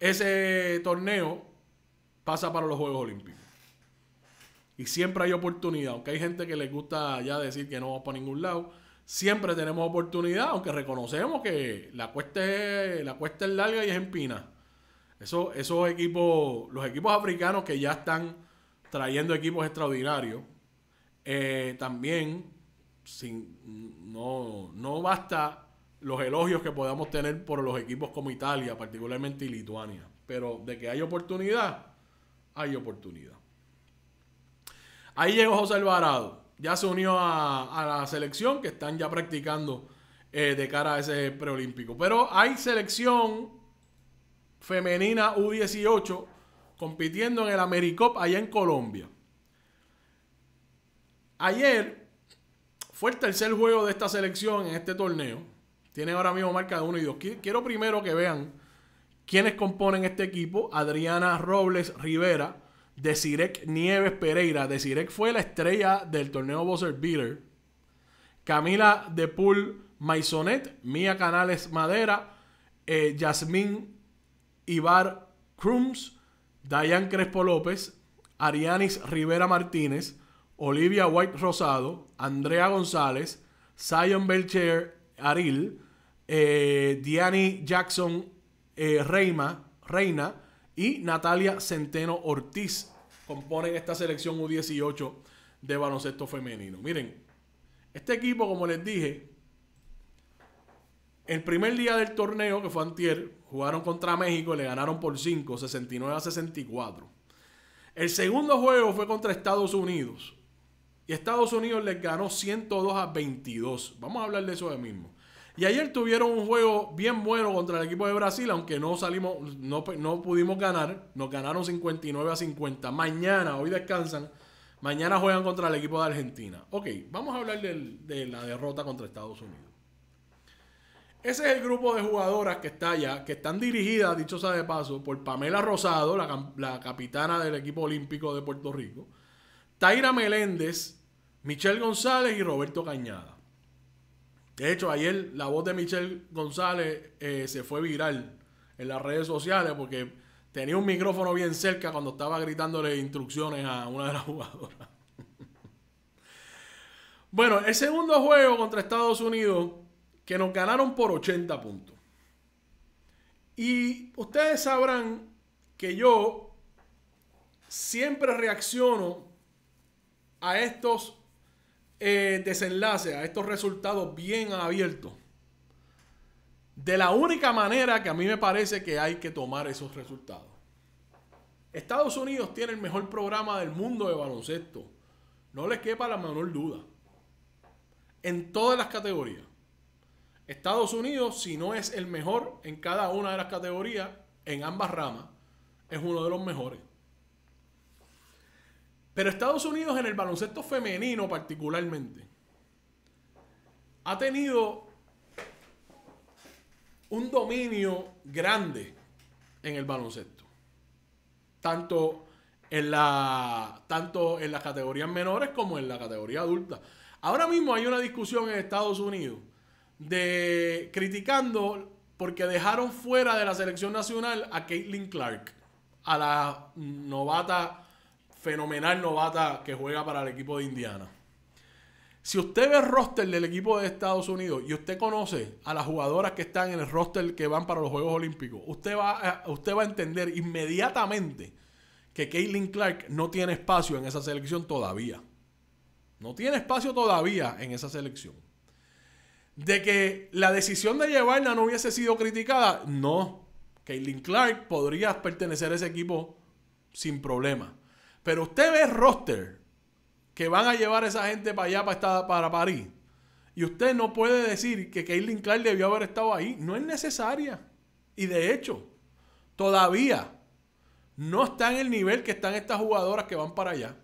ese torneo pasa para los Juegos Olímpicos. Y siempre hay oportunidad, aunque hay gente que le gusta ya decir que no va para ningún lado, siempre tenemos oportunidad, aunque reconocemos que la cuesta es, la cuesta es larga y es empina. Eso, esos equipos, los equipos africanos que ya están trayendo equipos extraordinarios. Eh, también, sin, no, basta los elogios que podamos tener por los equipos como Italia, particularmente y Lituania. Pero de que hay oportunidad, hay oportunidad. Ahí llegó José Alvarado. Ya se unió a, la selección que están ya practicando eh, de cara a ese preolímpico. Pero hay selección femenina U18 compitiendo en el AmeriCop allá en Colombia. Ayer fue el tercer juego de esta selección en este torneo. Tiene ahora mismo marca de 1 y 2. Quiero primero que vean quiénes componen este equipo. Adriana Robles Rivera, Desirek Nieves Pereira. Desirek fue la estrella del torneo Buzzer Beater. Camila De Pool Maisonet, Mía Canales Madera, eh, Yasmín Ibar Crums, Diane Crespo López, Arianis Rivera Martínez, Olivia White Rosado, Andrea González, Zion Belcher Aril, eh, Diani Jackson eh, Reina y Natalia Centeno Ortiz componen esta selección U18 de baloncesto femenino. Miren, este equipo, como les dije, el primer día del torneo, que fue antier, jugaron contra México y le ganaron por 5, 69 a 64. El segundo juego fue contra Estados Unidos. Y Estados Unidos les ganó 102 a 22. Vamos a hablar de eso de mismo. Y ayer tuvieron un juego bien bueno contra el equipo de Brasil, aunque no salimos, no, pudimos ganar. Nos ganaron 59 a 50. Mañana, hoy descansan. Mañana juegan contra el equipo de Argentina. Ok, vamos a hablar de la derrota contra Estados Unidos. Ese es el grupo de jugadoras que está allá, que están dirigidas, dicho sea de paso, por Pamela Rosado, la, capitana del equipo olímpico de Puerto Rico, Taira Meléndez, Michelle González y Roberto Cañada. De hecho, ayer la voz de Michelle González eh, se fue viral en las redes sociales porque tenía un micrófono bien cerca cuando estaba gritándole instrucciones a una de las jugadoras. bueno, el segundo juego contra Estados Unidos que nos ganaron por 80 puntos. Y ustedes sabrán que yo siempre reacciono a estos eh, desenlaces, a estos resultados bien abiertos. De la única manera que a mí me parece que hay que tomar esos resultados. Estados Unidos tiene el mejor programa del mundo de baloncesto. No les quepa la menor duda. En todas las categorías. Estados Unidos, si no es el mejor en cada una de las categorías, en ambas ramas, es uno de los mejores. Pero Estados Unidos en el baloncesto femenino particularmente ha tenido un dominio grande en el baloncesto. Tanto en, la, tanto en las categorías menores como en la categoría adulta. Ahora mismo hay una discusión en Estados Unidos de criticando porque dejaron fuera de la selección nacional a Caitlin Clark, a la novata, fenomenal novata que juega para el equipo de Indiana. Si usted ve el roster del equipo de Estados Unidos y usted conoce a las jugadoras que están en el roster que van para los Juegos Olímpicos, usted va usted va a entender inmediatamente que Caitlin Clark no tiene espacio en esa selección todavía. No tiene espacio todavía en esa selección de que la decisión de llevarla no hubiese sido criticada, no. Caitlin Clark podría pertenecer a ese equipo sin problema. Pero usted ve roster que van a llevar a esa gente para allá, para, para París. Y usted no puede decir que Caitlin Clark debió haber estado ahí. No es necesaria. Y de hecho, todavía no está en el nivel que están estas jugadoras que van para allá.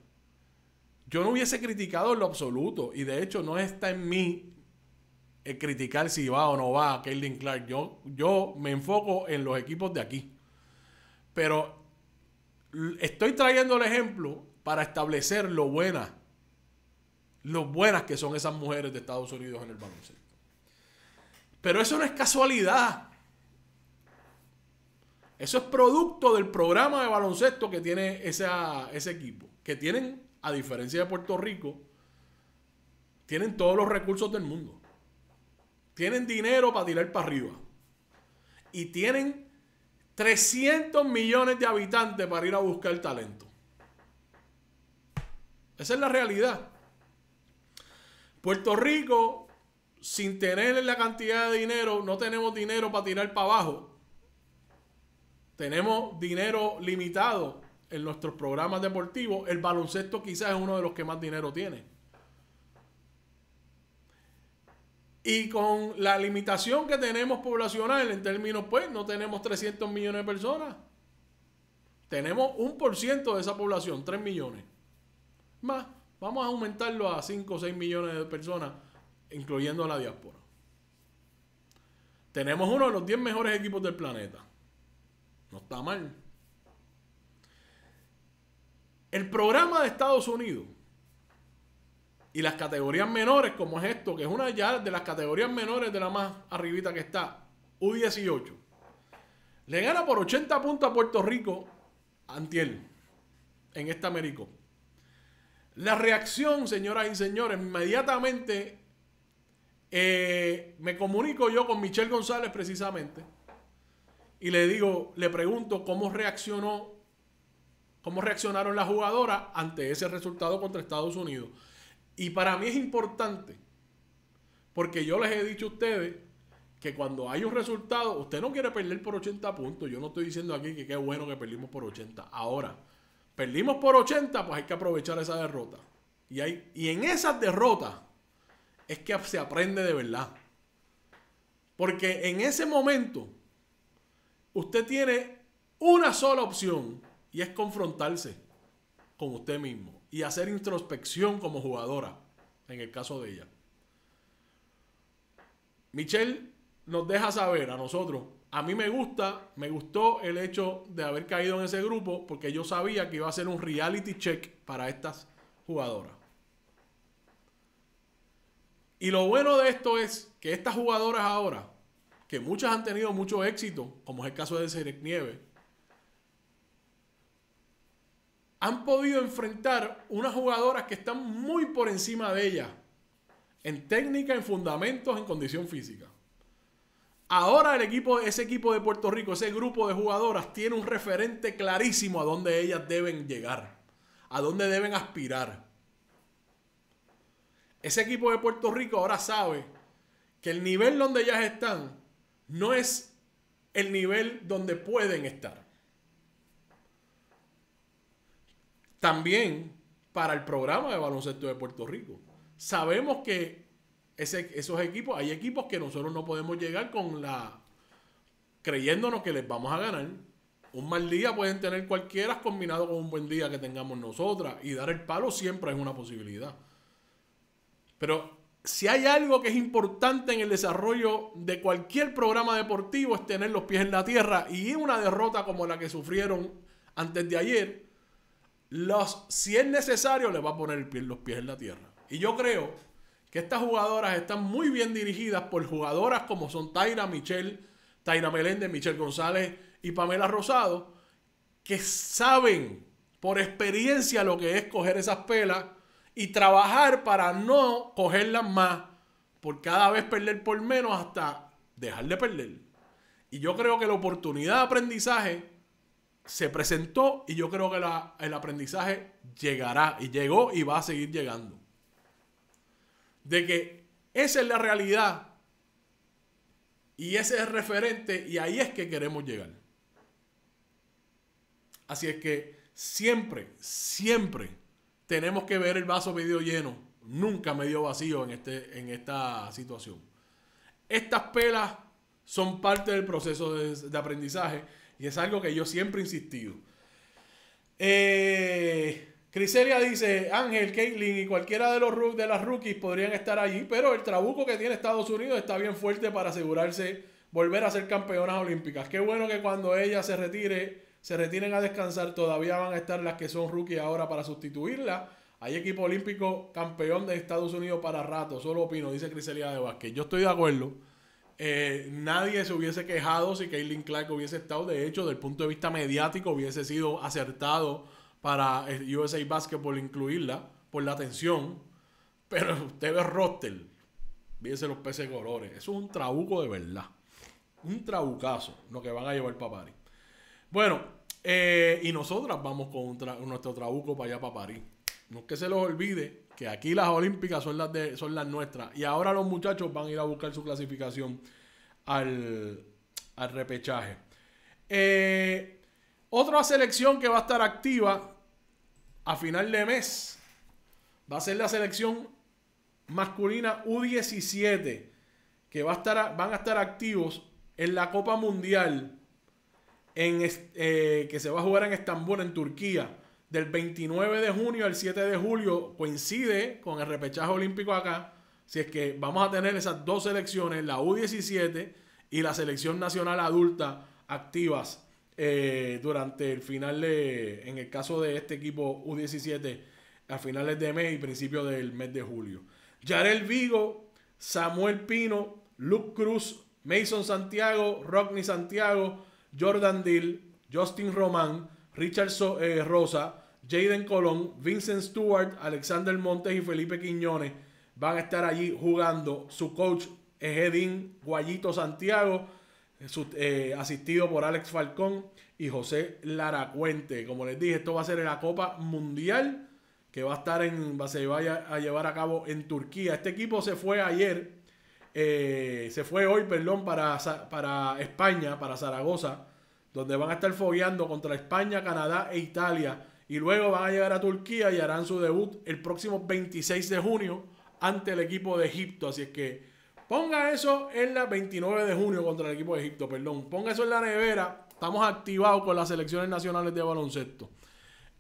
Yo no hubiese criticado en lo absoluto. Y de hecho, no está en mí criticar si va o no va a Clark. Yo, yo me enfoco en los equipos de aquí. Pero estoy trayendo el ejemplo para establecer lo buenas, lo buenas que son esas mujeres de Estados Unidos en el baloncesto. Pero eso no es casualidad. Eso es producto del programa de baloncesto que tiene esa, ese equipo. Que tienen, a diferencia de Puerto Rico, tienen todos los recursos del mundo. Tienen dinero para tirar para arriba. Y tienen 300 millones de habitantes para ir a buscar talento. Esa es la realidad. Puerto Rico, sin tener la cantidad de dinero, no tenemos dinero para tirar para abajo. Tenemos dinero limitado en nuestros programas deportivos. El baloncesto quizás es uno de los que más dinero tiene. Y con la limitación que tenemos poblacional en términos, pues, no tenemos 300 millones de personas. Tenemos un por ciento de esa población, 3 millones. Más, vamos a aumentarlo a 5 o 6 millones de personas, incluyendo a la diáspora. Tenemos uno de los 10 mejores equipos del planeta. No está mal. El programa de Estados Unidos y las categorías menores, como es esto, que es una ya de las categorías menores de la más arribita que está, U18. Le gana por 80 puntos a Puerto Rico, Antiel, en esta Américo. La reacción, señoras y señores, inmediatamente eh, me comunico yo con Michelle González precisamente y le digo, le pregunto cómo reaccionó, cómo reaccionaron las jugadoras ante ese resultado contra Estados Unidos. Y para mí es importante, porque yo les he dicho a ustedes que cuando hay un resultado, usted no quiere perder por 80 puntos. Yo no estoy diciendo aquí que qué bueno que perdimos por 80. Ahora, perdimos por 80, pues hay que aprovechar esa derrota. Y, hay, y en esa derrotas es que se aprende de verdad. Porque en ese momento usted tiene una sola opción y es confrontarse con usted mismo y hacer introspección como jugadora, en el caso de ella. Michelle nos deja saber a nosotros, a mí me gusta, me gustó el hecho de haber caído en ese grupo porque yo sabía que iba a ser un reality check para estas jugadoras. Y lo bueno de esto es que estas jugadoras ahora, que muchas han tenido mucho éxito, como es el caso de Cerec Nieves, han podido enfrentar unas jugadoras que están muy por encima de ellas en técnica, en fundamentos, en condición física. Ahora el equipo, ese equipo de Puerto Rico, ese grupo de jugadoras tiene un referente clarísimo a dónde ellas deben llegar, a dónde deben aspirar. Ese equipo de Puerto Rico ahora sabe que el nivel donde ellas están no es el nivel donde pueden estar. También para el programa de baloncesto de Puerto Rico. Sabemos que esos equipos, hay equipos que nosotros no podemos llegar con la creyéndonos que les vamos a ganar. Un mal día pueden tener cualquiera combinado con un buen día que tengamos nosotras y dar el palo siempre es una posibilidad. Pero si hay algo que es importante en el desarrollo de cualquier programa deportivo es tener los pies en la tierra y una derrota como la que sufrieron antes de ayer los, si es necesario, le va a poner pie, los pies en la tierra. Y yo creo que estas jugadoras están muy bien dirigidas por jugadoras como son Taira Michelle, Taira Meléndez, Michelle González y Pamela Rosado, que saben por experiencia lo que es coger esas pelas y trabajar para no cogerlas más, por cada vez perder por menos hasta dejar de perder. Y yo creo que la oportunidad de aprendizaje se presentó y yo creo que el aprendizaje llegará y llegó y va a seguir llegando. De que esa es la realidad y ese es el referente y ahí es que queremos llegar. Así es que siempre, siempre tenemos que ver el vaso medio lleno, nunca medio vacío en, este, en esta situación. Estas pelas son parte del proceso de aprendizaje y es algo que yo siempre he insistido. Eh, Criselia dice, Ángel, Caitlin y cualquiera de los de las rookies podrían estar allí, pero el trabuco que tiene Estados Unidos está bien fuerte para asegurarse volver a ser campeonas olímpicas. Qué bueno que cuando ella se retire, se retiren a descansar, todavía van a estar las que son rookies ahora para sustituirla. Hay equipo olímpico campeón de Estados Unidos para rato, solo opino, dice Criselia de Vázquez. Yo estoy de acuerdo. Eh, nadie se hubiese quejado si Kaylin Clark hubiese estado. De hecho, desde el punto de vista mediático, hubiese sido acertado para el eh, USA Basketball incluirla por la atención. Pero usted ve roster, viese los peces colores. Eso es un trabuco de verdad. Un trabucazo lo que van a llevar para París. Bueno, eh, y nosotras vamos con nuestro trabuco para allá para París. No es que se los olvide, que aquí las olímpicas son las, son las nuestras. Y ahora los muchachos van a ir a buscar su clasificación al, repechaje. Eh, otra selección que va a estar activa a final de mes va a ser la selección masculina U17 que va a estar, van a estar activos en la Copa Mundial en, eh, que se va a jugar en Estambul, en Turquía del 29 de junio al 7 de julio coincide con el repechaje olímpico acá. Si es que vamos a tener esas dos selecciones, la U17 y la selección nacional adulta activas eh, durante el final de, en el caso de este equipo U17, a finales de mes y principio del mes de julio. Yarel Vigo, Samuel Pino, Luke Cruz, Mason Santiago, Rodney Santiago, Jordan Dill, Justin Román, Richard eh, Rosa, Jaden Colón, Vincent Stewart, Alexander Montes y Felipe Quiñones van a estar allí jugando. Su coach es Edín Guayito Santiago, eh, asistido por Alex Falcón y José Laracuente. Como les dije, esto va a ser en la Copa Mundial que va a estar en, va, se va a, llevar a cabo en Turquía. Este equipo se fue ayer, eh, se fue hoy, perdón, para, para España, para Zaragoza, donde van a estar fogueando contra España, Canadá e Italia y luego van a llegar a Turquía y harán su debut el próximo 26 de junio ante el equipo de Egipto. Así es que ponga eso en la 29 de junio contra el equipo de Egipto, perdón. Ponga eso en la nevera. Estamos activados con las selecciones nacionales de baloncesto.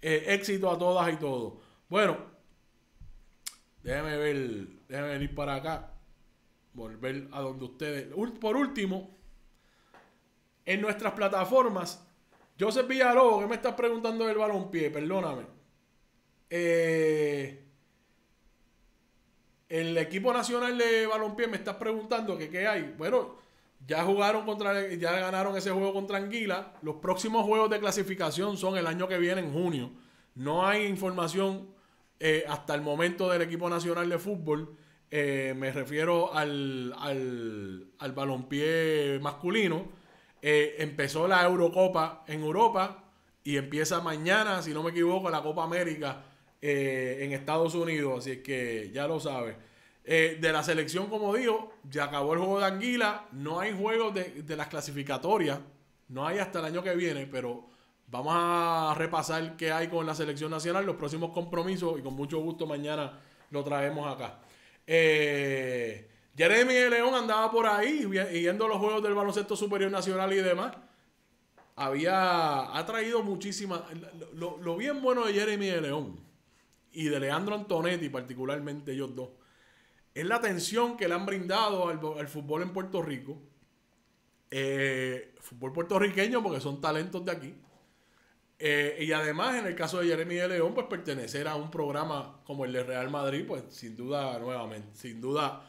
Eh, éxito a todas y todos. Bueno, déjenme ver, venir para acá. Volver a donde ustedes. Por último, en nuestras plataformas Joseph Villalobos, ¿qué me estás preguntando del balompié? Perdóname. Eh, el equipo nacional de balompié me estás preguntando que qué hay. Bueno, ya jugaron contra, ya ganaron ese juego contra Anguila. Los próximos juegos de clasificación son el año que viene, en junio. No hay información eh, hasta el momento del equipo nacional de fútbol. Eh, me refiero al, al, al balompié masculino. Eh, empezó la Eurocopa en Europa y empieza mañana, si no me equivoco, la Copa América eh, en Estados Unidos. Así que ya lo sabes. Eh, de la selección, como digo, ya acabó el juego de Anguila. No hay juegos de, de, las clasificatorias. No hay hasta el año que viene, pero vamos a repasar qué hay con la selección nacional, los próximos compromisos y con mucho gusto mañana lo traemos acá. Eh, Jeremy León andaba por ahí yendo a los juegos del baloncesto superior nacional y demás. Había, ha traído muchísimas, lo, bien bueno de Jeremy de León y de Leandro Antonetti, particularmente ellos dos, es la atención que le han brindado al, fútbol en Puerto Rico, eh, fútbol puertorriqueño porque son talentos de aquí, eh, y además, en el caso de Jeremy de León, pues pertenecer a un programa como el de Real Madrid, pues sin duda, nuevamente, sin duda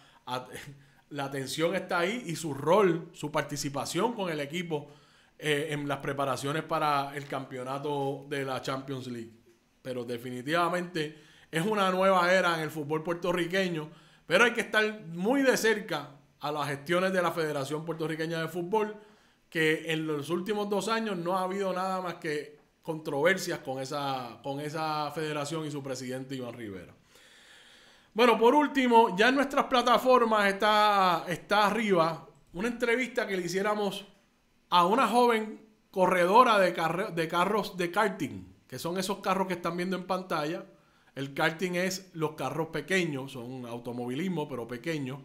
la atención está ahí y su rol, su participación con el equipo eh, en las preparaciones para el campeonato de la Champions League. Pero definitivamente es una nueva era en el fútbol puertorriqueño, pero hay que estar muy de cerca a las gestiones de la Federación Puertorriqueña de Fútbol, que en los últimos dos años no ha habido nada más que controversias con esa, con esa federación y su presidente Iván Rivera. Bueno, por último, ya en nuestras plataformas está, arriba una entrevista que le hiciéramos a una joven corredora de, carros de karting, que son esos carros que están viendo en pantalla. El karting es los carros pequeños, son automovilismo, pero pequeños.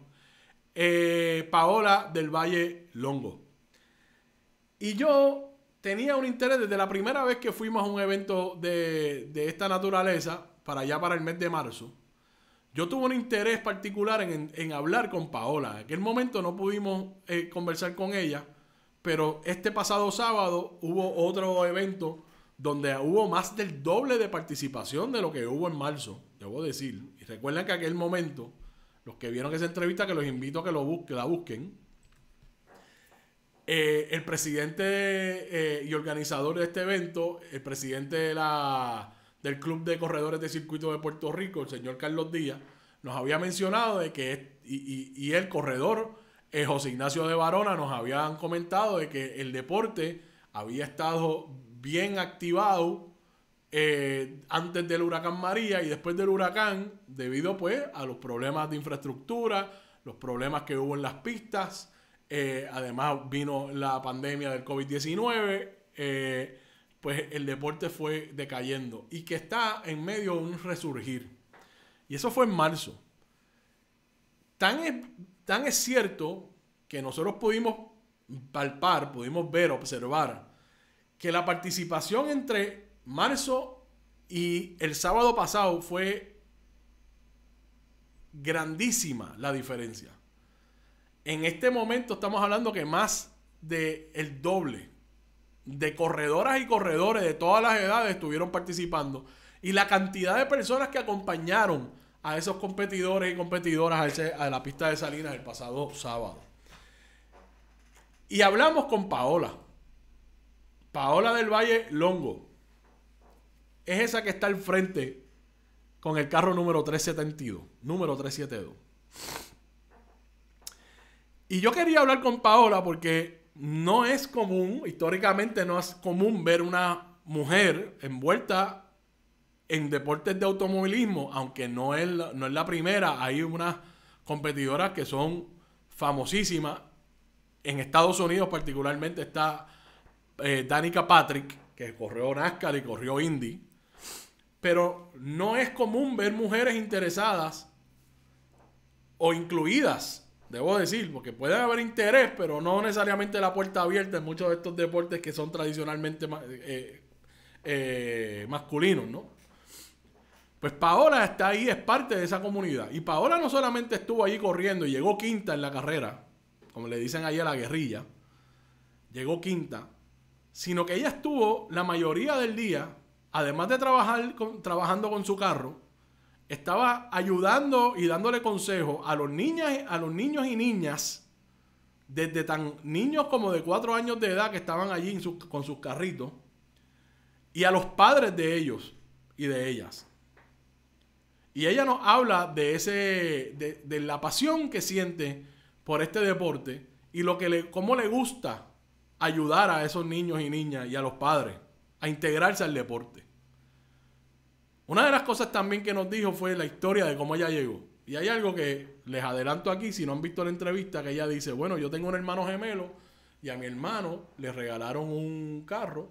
Eh, Paola del Valle Longo. Y yo tenía un interés desde la primera vez que fuimos a un evento de, de esta naturaleza, para allá para el mes de marzo yo tuve un interés particular en, hablar con Paola. En aquel momento no pudimos eh, conversar con ella, pero este pasado sábado hubo otro evento donde hubo más del doble de participación de lo que hubo en marzo, debo decir. Y recuerden que aquel momento, los que vieron esa entrevista, que los invito a que, lo la busquen, eh, el presidente eh, y organizador de este evento, el presidente de la del Club de Corredores de Circuito de Puerto Rico, el señor Carlos Díaz, nos había mencionado de que, y, el corredor eh, José Ignacio de Barona nos habían comentado de que el deporte había estado bien activado eh, antes del huracán María y después del huracán, debido pues a los problemas de infraestructura, los problemas que hubo en las pistas, eh, además vino la pandemia del COVID-19, pues el deporte fue decayendo y que está en medio de un resurgir. Y eso fue en marzo. Tan es, tan es cierto que nosotros pudimos palpar, pudimos ver, observar, que la participación entre marzo y el sábado pasado fue grandísima la diferencia. En este momento estamos hablando que más del el doble de corredoras y corredores de todas las edades estuvieron participando. Y la cantidad de personas que acompañaron a esos competidores y competidoras a, la pista de Salinas el pasado sábado. Y hablamos con Paola. Paola del Valle Longo. Es esa que está al frente con el carro número 372. Número 372. Y yo quería hablar con Paola porque no es común, históricamente no es común ver una mujer envuelta en deportes de automovilismo, aunque no es la, no es la primera, hay unas competidoras que son famosísimas. En Estados Unidos particularmente está eh, Danica Patrick, que corrió NASCAR y corrió Indy. Pero no es común ver mujeres interesadas o incluidas Debo decir, porque puede haber interés, pero no necesariamente la puerta abierta en muchos de estos deportes que son tradicionalmente eh, eh, eh, masculinos, ¿no? Pues Paola está ahí, es parte de esa comunidad. Y Paola no solamente estuvo ahí corriendo y llegó quinta en la carrera, como le dicen ahí a la guerrilla, llegó quinta, sino que ella estuvo la mayoría del día, además de trabajar trabajando con su carro, estaba ayudando y dándole consejo a los, niñas, a los niños y niñas, desde tan niños como de cuatro años de edad que estaban allí con sus carritos, y a los padres de ellos y de ellas. Y ella nos habla de, ese, de, la pasión que siente por este deporte y lo que le, cómo le gusta ayudar a esos niños y niñas y a los padres a integrarse al deporte. Una de las cosas también que nos dijo fue la historia de cómo ella llegó. Y hay algo que les adelanto aquí, si no han visto la entrevista, que ella dice, bueno, yo tengo un hermano gemelo y a mi hermano le regalaron un carro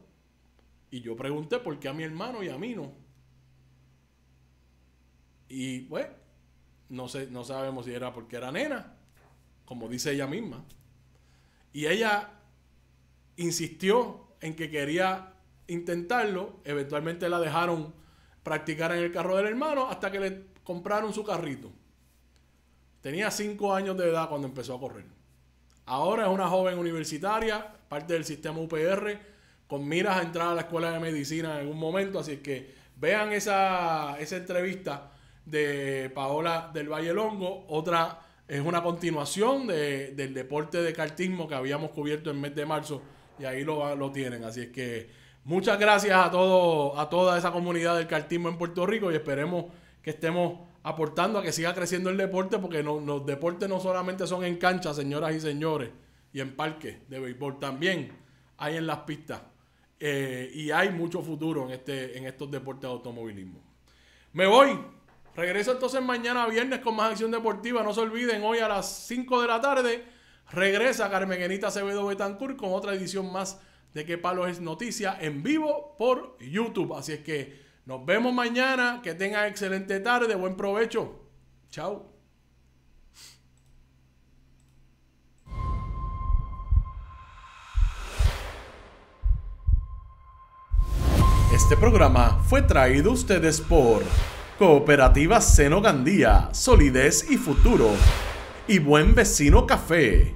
y yo pregunté por qué a mi hermano y a mí no. Y pues, no, sé, no sabemos si era porque era nena, como dice ella misma. Y ella insistió en que quería intentarlo, eventualmente la dejaron practicar en el carro del hermano hasta que le compraron su carrito. Tenía 5 años de edad cuando empezó a correr. Ahora es una joven universitaria, parte del sistema UPR, con miras a entrar a la escuela de medicina en algún momento. Así que vean esa, entrevista de Paola del Valle Longo. Otra es una continuación del deporte de cartismo que habíamos cubierto en el mes de marzo. Y ahí lo, lo tienen. Así es que Muchas gracias a, todo, a toda esa comunidad del cartismo en Puerto Rico y esperemos que estemos aportando a que siga creciendo el deporte, porque los deportes no solamente son en canchas, señoras y señores, y en parques de béisbol también, hay en las pistas. Eh, y hay mucho futuro en, este, en estos deportes de automovilismo. Me voy. Regreso entonces mañana viernes con más acción deportiva. No se olviden, hoy a las 5 de la tarde regresa Carmen Genita Acevedo Betancourt con otra edición más de qué palo es noticia en vivo por YouTube. Así es que nos vemos mañana. Que tengan excelente tarde. Buen provecho. Chao. Este programa fue traído a ustedes por Cooperativa Seno Gandía, Solidez y Futuro y Buen Vecino Café